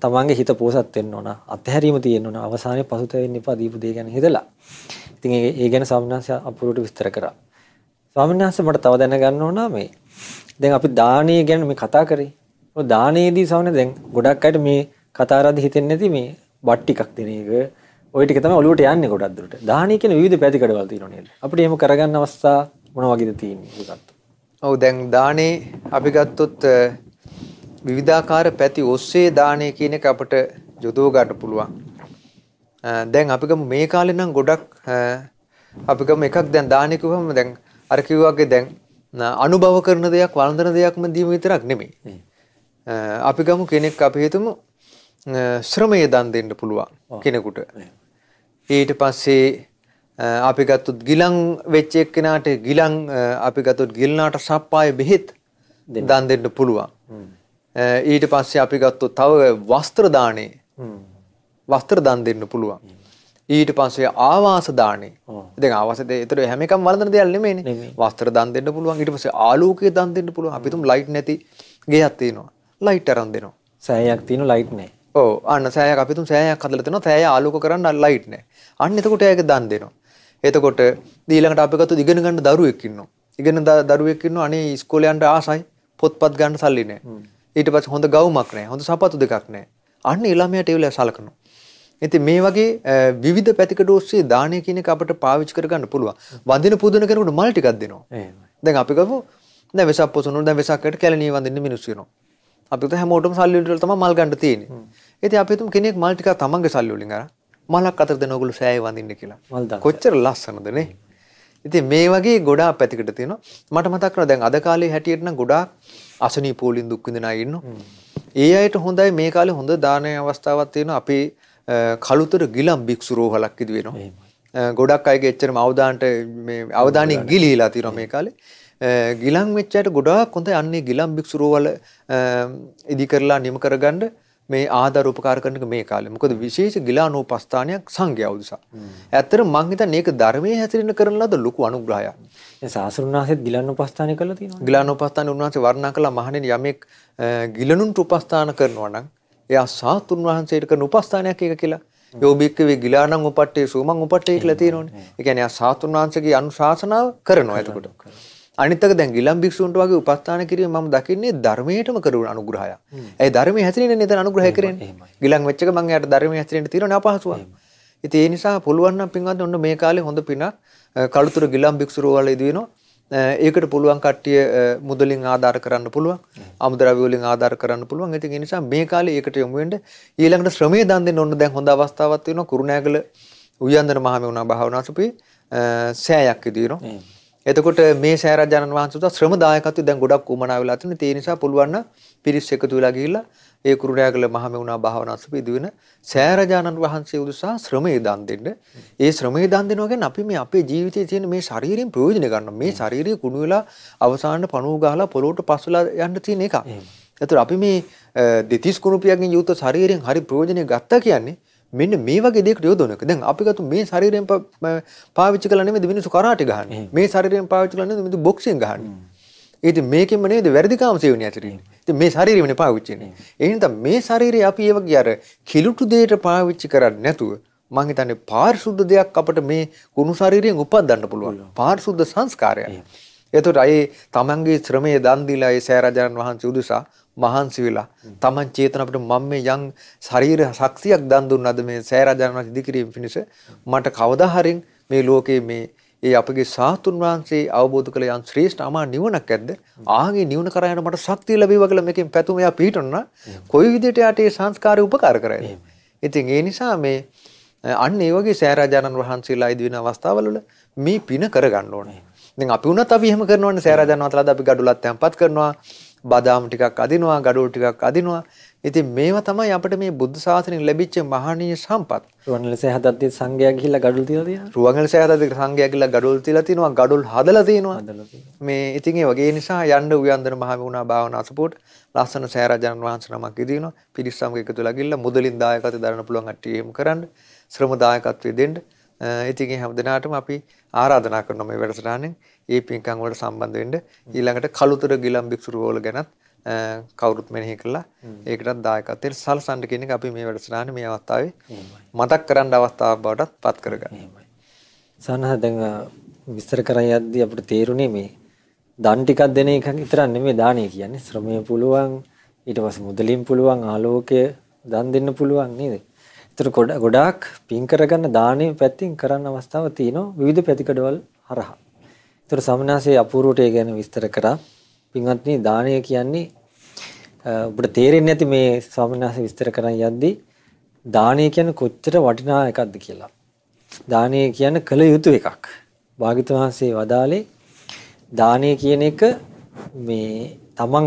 තමන්ගේ හිත පෝසත් වෙන්න ඕන. අත්හැරීම තියෙන්න ඕන. අවසානයේ පසුතැවෙන්න එපා දීපු දේ ගැන හිතලා. ඉතින් ඒ ගැන ස්වාමිනාංශ අපුරුවට විස්තර කරා. ස්වාමිනාංශ මට තව දැනගන්න ඕන මේ දැන් අපි දානය ගැන මේ කතා කරේ. ඔය දානයේදී ස්වාමිනේ දැන් ගොඩක් අයට මේ කතා කරද්දි හිතෙන්නේ නැති මේ බත් ටිකක් දෙන එක ඔය ටික තමයි ඔලුවට යන්නේ ගොඩක් දුරට. දාහණී කියන විවිධ පැතිකඩවල තියෙනවා නේද? අපිට එහෙම කරගන්න අවස්ථා මොන වගේද තියෙන්නේ ඒකත්? ඔව් දැන් දාහණේ අපි ගත්තොත් විවිධාකාර පැති ඔස්සේ දාහණේ කියන එක අපිට යොදව ගන්න පුළුවන්. දැන් අපි ගමු මේ කාලේ නම් ගොඩක් අපි ගමු එකක් දැන් දාහණේ කිව්වම දැන් අර කිව්වාගේ දැන් අනුභව කරන දෙයක් වළඳන දෙයක්ම දීම විතරක් නෙමෙයි. අපි ගමු කෙනෙක් අපි හිතමු ශ්‍රමය දන් දෙන්න පුළුවන් කෙනෙකුට. ඊට පස්සේ අපි ගත්තොත් ගිලන් වෙච්ච එක්කෙනාට ගිලන් අපි ගත්තොත් ගිලනාට සප්පාය බෙහෙත් දන් දෙන්න පුළුවන්. ඊට පස්සේ අපි ගත්තොත් තව වස්ත්‍ර දාණේ වස්ත්‍ර දන් දෙන්න පුළුවන්. ඊට පස්සේ ආවාස දාණේ. දැන් ආවාස ඒතර හැම එකම වළඳන දෙයක් නෙමෙයිනේ. වස්ත්‍ර දන් දෙන්න පුළුවන්. ඊට පස්සේ ආලෝකය දන් දෙන්න පුළුවන්. අපි තුම් ලයිට් නැති ගෙයක් තියෙනවා. ලයිට් අරන් දෙනවා. සෑයක් තියෙනවා ලයිට් නැහැ. ඕ අන්න සෑයක් අපිතුම් සෑයක් හදලා තිනවා සෑය ආලෝක කරන්න ලයිට් නැහැ. අන්න එතකොට ඒක දන් දෙනවා. එතකොට ඊළඟට අපි ගත්ත ඉගෙන ගන්න දරුවෙක් ඉන්නවා. ඉගෙන දරුවෙක් ඉන්නවා අනේ ඉස්කෝලේ යන්න ආසයි පොත්පත් ගන්න සල්ලි නැහැ. ඊට පස්සේ හොඳ ගවුමක් නැහැ. හොඳ සපතු දෙකක් නැහැ. අන්න ඊළමයට ඒවල සලකනවා. ඉතින් මේ වගේ විවිධ පැතිකඩ ඔස්සේ දාණය කියන එක අපිට පාවිච්චි කරගන්න පුළුවන්. වඳින පුදන කෙනෙකුට මල් ටිකක් දෙනවා. දැන් අපි ගමු දැන් වෙසක් පොසොනු දැන් වෙසක්කට කැලණිය වඳින්න මිනිස්සු වෙනවා. අපිට හැමෝටම සල්ලි වලට තමයි මල් ගන්න තියෙන්නේ. ඉතින් අපි හිතමු කෙනෙක් මල් ටිකක් තමන්ගේ සල්ලි වලින් අරන් මලක් අතර දෙන ඕගොල්ලෝ සෑය වඳින්න කියලා. මල් දාන්න. කොච්චර ලස්සනද නේ? ඉතින් මේ වගේ ගොඩාක් පැතිකඩ තියෙනවා. මට මතක් වෙනවා දැන් අද කාලේ හැටියට නම් ගොඩාක් අසනීපෝලින් දුක් විඳින අය ඉන්නවා. ඒ අයට හොඳයි මේ කාලේ හොඳ දානය අවස්ථාවක් තියෙනවා. අපේ කලුතර ගිලම් භික්ෂු රෝහලක් ඉදි වෙනවා. ගොඩක් අයගේ එච්චරම අවධානට මේ අවධානය ගිලිහිලා තියෙනවා මේ කාලේ. ගිලන් වෙච්ච අයට ගොඩාක් හොඳයි. අන්නේ ගිලම් භික්ෂු රෝහල ඉදි කරලා නිම කරගන්න මේ ආධාර උපකාර කරනක මේ කාලේ. මොකද විශේෂ ගිලානෝපස්ථානයක් සංඝයා උදෙසා. ඇත්තට මං හිතන්නේ ඒක ධර්මයේ හැසිරෙන කරන ලද ලොකු අනුග්‍රහයක්. දැන් සාසරුණාසෙත් ගිලානෝපස්ථානය කළා තියෙනවා. ගිලානෝපස්ථානය උන්වහන්සේ වර්ණනා කළා මහණෙනි යමෙක් ගිලනුන් උපස්ථාන කරනවා නම් එයා සාතුන් වහන්සේට කරන උපස්ථානයක් ඒක කියලා. යෝබික්කවේ ගිලානං උපට්ඨේ සූමං උපට්ඨේ කියලා තියෙනෝනේ. ඒ කියන්නේ ආ සාතුන් වහන්සේගේ අනුශාසනාව කරනවා එතකොට. අනිතක දැන් ගිලම් භික්ෂූන්ට වගේ උපස්ථාන කිරීම මම දකින්නේ ධර්මයටම කරුණ අනුග්‍රහයක්. ඒ ධර්මයේ හැසිරෙන්නේ නැතන අනුග්‍රහය කරන්නේ. ගිලම් වෙච්ච එක මම එයාට ධර්මයේ හැසිරෙන්න තියෙන අපහසුවක්. ඉතින් ඒ නිසා පුළුවන් නම් පින්වත් ඔන්න මේ කාලේ හොඳ පිනක් කළුතර ගිලම් භික්ෂුරෝ වල ඉදවිනවා. ඒකට පුළුවන් කට්ටිය මුදලින් ආධාර කරන්න පුළුවන්. අමුද්‍රව්‍ය වලින් ආධාර කරන්න පුළුවන්. ඉතින් ඒ නිසා මේ කාලේ ඒකට යොමු වෙන්න ඊළඟට ශ්‍රමයේ දන් දෙන්න ඔන්න දැන් හොඳ අවස්ථාවක් තියෙනවා. කුරුණෑගල උයන්දන මහමෙවුනා භාවනාසුපේ සෑයක් ඉදිනවා. එතකොට මේ සෑරජානන් වහන්සේට ශ්‍රම දායකත්වය දැන් ගොඩක් උමනා වෙලා තිනු. ඒ නිසා පුළුවන් නම් පිරිස් එකතු වෙලා ගිහිල්ලා ඒ කුරුණෑගල මහමෙවුනා භාවනා සුපිදුවෙන සෑරජානන් වහන්සේ උදෙසා ශ්‍රමයේ දන් දෙන්න. ඒ ශ්‍රමයේ දන් දෙනවා කියන්නේ අපි මේ අපේ ජීවිතයේ තියෙන මේ ශාරීරියෙන් ප්‍රයෝජන ගන්න. මේ ශාරීරිය කුණු වෙලා අවසානට පණුව ගහලා පොළොවට පස්සලා යන්න තියෙන එක. ඒතර අපි මේ දෙතිස් කුණුපියකින් යුත් ශරීරයෙන් හරි ප්‍රයෝජනෙ ගත්තා කියන්නේ මෙන්න මේ වගේ දෙයකට යොදවනක. දැන් අපි ගත්ත මේ ශරීරයෙන් පාවිච්චි කළා නෙමෙයිද මිනිස්සු කරාටි ගහන්නේ. මේ ශරීරයෙන් පාවිච්චි කළා නෙමෙයිද මිනිස්සු බොක්සින් ගහන්නේ. ඉතින් මේකෙම නේද වැරදිකාම සේවනය ඇතිරින්නේ. ඉතින් මේ ශරීරෙමනේ පාවිච්චි වෙන්නේ. ඒ හින්දා මේ ශරීරය අපි ඒ වගේ අර කිලුටු දෙයට පාවිච්චි කරන්නේ නැතුව මං හිතන්නේ පාරිශුද්ධ දෙයක් අපිට මේ කුණු ශරීරයෙන් උපදන්න පුළුවන්. පාරිශුද්ධ සංස්කාරයක්. එතකොට අය තමන්ගේ ශ්‍රමයේ දන් දීලා ඒ සෑරජාන් වහන්සේ උදෙසා මහන්සි වෙලා තමන් චේතන අපිට මම මේ යම් ශරීර ශක්තියක් දන් දුන්නද මේ සෑරජනන සිදි කිරීම පිණිස මට කවදා හරින් මේ ලෝකේ මේ ඒ අපගේ සාතුන් වහන්සේ අවබෝධ කළ යම් ශ්‍රේෂ්ඨ අමා නිවනක් ඇද්ද ආගේ නිවන කරා යන මට ශක්තිය ලැබීවා කියලා මේකෙන් පැතුම එයා පිටුනන කොයි විදිහට යාට ඒ සංස්කාරය උපකාර කරන්නේ ඉතින් ඒ නිසා මේ අන්න ඒ වගේ සෑරජනන් වහන්සේලා ඉදි වෙන අවස්ථාවවල මේ පින කරගන්න ඕනේ. ඉතින් අපි වුණත් අපි එහෙම කරනවනේ සෑරජනන් වහන්සේලාද අපි gadulaත් තැම්පත් කරනවා. බදාම් ටිකක් අදිනවා, gadol ටිකක් අදිනවා. ඉතින් මේවා තමයි අපිට මේ බුද්ධ ශාසනයෙන් ලැබිච්ච මහණීය සම්පත්. රුවන්වැලිසෑය හදද්දී සංඝයා ගිහිල්ලා gadol තියලා තියෙනවා. රුවන්වැලිසෑය හදද්දී සංඝයා ගිහිල්ලා gadol තියලා තිනවා, gadol හදලා තිනවා. මේ ඉතින් ඒ වගේ නිසා යන්න උයන්දර මහ වුණා භාවනා සපෝට් ලස්සන සෑරජනන් වහන්සේ නමක් ඉදිනවා. පිරිස් සමග එකතු වෙලා ගිහිල්ලා මුදලින් දායකත්වය දරන්න පුළුවන් අට්ටිය එහෙම කරන්න. ශ්‍රම දායකත්වය දෙන්න. ඉතින් ඒ හැමදෙනාටම අපි ආරාධනා කරනවා මේ වැඩසටහනෙන්. ඒ පින්කම් වලට සම්බන්ධ වෙන්න ඊළඟට කලුතර ගිලම් භික්ෂුව වල ගැනත් කවුරුත් මෙනෙහි කළා ඒකටත් දායකත්වයෙන් සල්සන්ඩ කියන එක අපි මේ වැඩසටහන මේ අවස්ථාවේ මතක් කරන්න අවස්ථාවක් බවටත් පත් කරගන්න. සනහ දැන් විස්තර කරන් යද්දී අපිට තේරුනේ මේ දන් ටිකක් දෙන එක විතරක් නෙමෙයි දානේ කියන්නේ ශ්‍රමය පුළුවන් ඊට පස්සේ මුදලින් පුළුවන් ආලෝකය දන් දෙන්න පුළුවන් නේද? ඒතර ගොඩාක් පින් කරගන්න දානේ පැත්තෙන් කරන්න අවස්ථාවක් තියෙනවා විවිධ පැතිකඩවල හරහා. ඒතර සමනාසේ අපූර්වට ඒ ගැන විස්තර කරා. පින්වත්නි දානය කියන්නේ ඔබට තේරෙන්නේ නැති මේ සමනාසේ විස්තර කරන් යද්දී දානය කියන්නේ කොච්චර වටිනා එකක්ද කියලා. දානය කියන්නේ කළ යුතු එකක්. භාග්‍යතුන් වහන්සේ වදාලේ දානය කියන එක මේ තමන්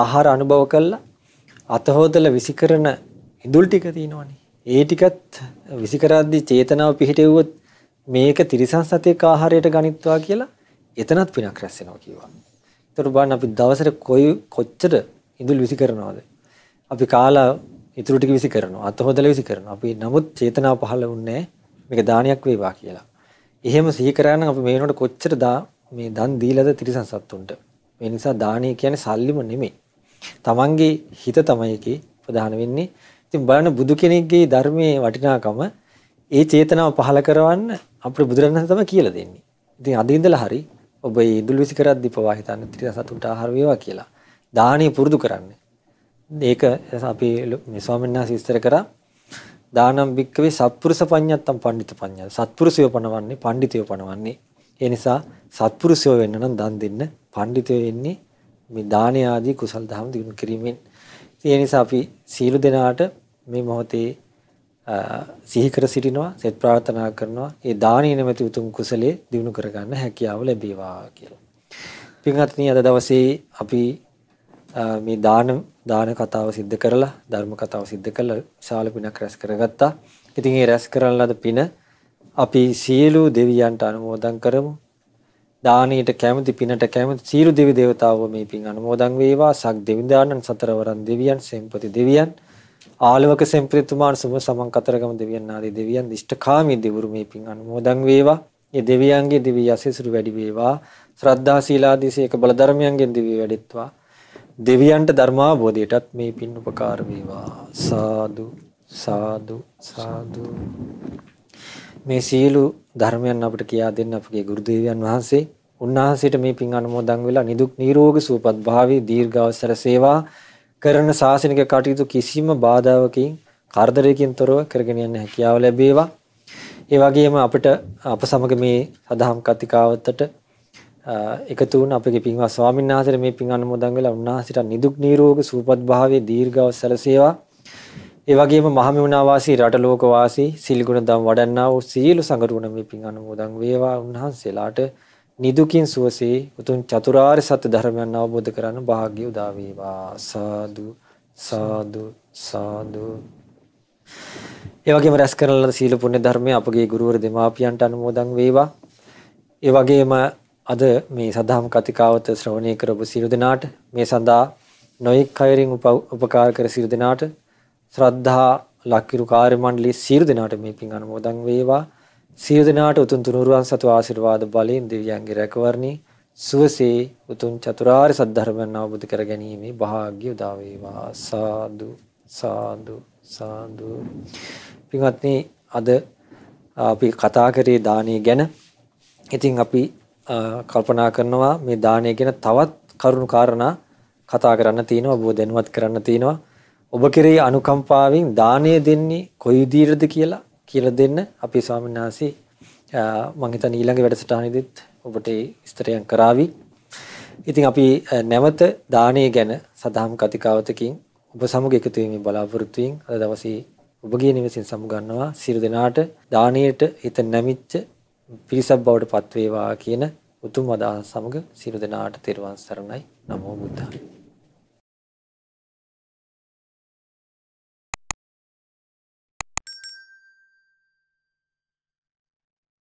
ආහාර අනුභව කළා අතහොදලා විසිකරන ඉඳුල් ටික තියෙනවනේ. ඒ ටිකත් විසිකරද්දී චේතනාව පිහිටෙව්වොත් මේක තිරිසන් සතෙක් ආහාරයට ගනිත්වා කියලා එතනත් පිනක් රැස් වෙනවා කිව්වා. ඒතර බලන්න අපි දවසට කොයි කොච්චර ඉඳුල් විසි කරනවද? අපි කාලා ඉතුරු ටික විසි කරනවා. අත හොදලා විසි කරනවා. අපි නමුත් චේතනා පහළ වුණේ මේක දානයක් වේවා කියලා. එහෙම සිහි කරා නම් අපි මේ වෙනකොට කොච්චර දා මේ දන් දීලාද තිරිසන් සත්තුන්ට. ඒ නිසා දානය කියන්නේ සල්ලිම නෙමෙයි. තමන්ගේ හිත තමයි ප්‍රධාන වෙන්නේ. ඉතින් බලන්න බුදු කෙනෙක්ගේ ධර්මයේ වටිනාකම ඒ චේතනාව පහළ කරවන්න අපේ බුදුරණන් තමයි කියලා දෙන්නේ. ඉතින් අද ඉඳලා හරි ඔබ මේ ඉදුල්විසි කරද්දී පවා හිතන්න ත්‍රිස සතුට ආහාර වේවා කියලා. දාහණය පුරුදු කරන්න. ඒක අපි මේ ස්වාමීන් වහන්සේ විස්තර කරා දානම් භික්කවේ සත්පුරුෂ පඤ්ඤත්තම් පඬිත පඤ්ඤා. සත්පුරුෂයව පණවන්නේ, පඬිතයව පණවන්නේ. ඒ නිසා සත්පුරුෂයව වෙන්න නම් දන් දෙන්න, පඬිතයව වෙන්නේ මේ දාන ආදී කුසල් දහම් දිනු කිරීමෙන්. ඒ නිසා අපි සීල දෙනාට මේ මොහොතේ සිහි කර සිටිනවා සෙත් ප්‍රාර්ථනා කරනවා ඒ දානීය නැමැති උතුම් කුසලයේ දිනු කරගන්න හැකියාව ලැබේවා කියලා. පින්වත්නි අද දවසේ අපි මේ දාන දාන කතාව සිද්ධ කරලා ධර්ම කතාව සිද්ධ කරලා විශාල පිනක් රැස් කරගත්තා. ඉතින් ඒ රැස් කරන ලද පින අපි සියලු දෙවියන්ට අනුමෝදන් කරමු. දානීයට කැමති පිනට කැමති සියලු දෙවි දේවතාවෝ මේ පින් අනුමෝදන් වේවා. සක් දෙවිඳානන් සතරවරන් දෙවියන්, සෙන්පති දෙවියන් ආලවක සෙම්ප්‍රේතුමාන් සුම සමන් කතරගම දෙවියන් ආදී දෙවියන් දිෂ්ඨකාමී දෙවුරු මේ පින් අනුමෝදන් වේවා. ඒ දෙවියන්ගේ දිව්‍ය යසසිරු වැඩි වේවා. ශ්‍රද්ධා සීලාදී සේක බල ධර්මයන්ගෙන් දිව්‍ය වැඩිත්වා. දෙවියන්ට ධර්මාබෝධයටත් මේ පින් උපකාර වේවා. සාදු සාදු සාදු මේ සියලු ධර්මයන් අපට කියා දෙන්න අපගේ ගුරු දෙවියන් වහන්සේ උන්වහන්සේට මේ පින් අනුමෝදන් වෙලා නිදුක් නිරෝගී සුවපත් භාවී දීර්ඝාසර සේවා කරන සාසනික කටයුතු කිසිම බාධාවකින් කරදරයකින් තොරව කරගෙන යන්න හැකියාව ලැබේවා. ඒ වගේම අපිට අප සමග මේ සදහම් කතිකාවතට එකතු වුණ අපගේ පින්වත් ස්වාමීන් වහන්සේට මේ පින් අනුමෝදන් වෙලා උන්වහන්සේට නිදුක් නිරෝගී සුවපත් භාවයේ දීර්ඝව සැලසේවා. ඒ වගේම මහමෙවුනා වාසී රට ලෝක වාසී සිල්ගුණ දම් වඩන්නා වූ සියලු සංගරුණ මේ පින් අනුමෝදන් වේවා උන්වහන්සේලාට නිදුකින් සුවසේ උතුම් චතුරාර්ය සත්‍ය ධර්මයන් අවබෝධ කරගන්න වාග්ය උදා වේවා සාදු සාදු සාදු ඒ වගේම රැස් කරන ලද සීල පුණ්‍ය ධර්මය අපගේ ගුරුවර දෙමාපියන්ට අනුමෝදන් වේවා ඒ වගේම අද මේ සදාම් කතිකාවත ශ්‍රවණය කරපු සියලු දෙනාට මේ සඳහා නොයෙක් අයරින් උපකාර කර සියලු දෙනාට ශ්‍රද්ධා ලක්කිරු කාර්ය මණ්ඩලයේ සියලු දෙනාට මේ පින් අනුමෝදන් වේවා සියලු දෙනාට උතුම් තුනුරුවන් සතු ආශිර්වාද බලයෙන් දෙවියන්ගේ රැකවරණී සුවසේ උතුම් චතුරාර්ය සද්ධර්මයන් අවබෝධ කර ගැනීමේ වාග්ය උදා වේවා සාදු සාදු සාදු පින්වත්නි අද අපි කතා කරේ දානය ගැන ඉතින් අපි කල්පනා කරනවා මේ දානය ගැන තවත් කරුණු කාරණා කතා කරන්න තියෙනවා ඔබ දැනුවත් කරන්න තියෙනවා ඔබ කෙරෙහි අනුකම්පාවෙන් දානය දෙන්නේ කොයි විදිහටද කියලා කියලා දෙන්න අපේ ස්වාමීන් වහන්සේ මම හිතන්නේ ඊළඟ වැඩසටහනේදීත් ඔබට ඒ විස්තරයන් කරાવી. ඉතින් අපි නැවත දාණය ගැන සදාම් කතිකාවතකින් ඔබ සමග එකතු වීමේ බලාපොරොත්තු වෙමින් අද දවසේ ඔබගේ නිවසින් සමුගන්නවා සියලු දෙනාට දාණයට හිත නැමිච්ච පිරිසක් බවට පත් වේවා කියන උතුම් අදහස සමග සියලු දෙනාට තෙරුවන් සරණයි නමෝ බුද්ධාය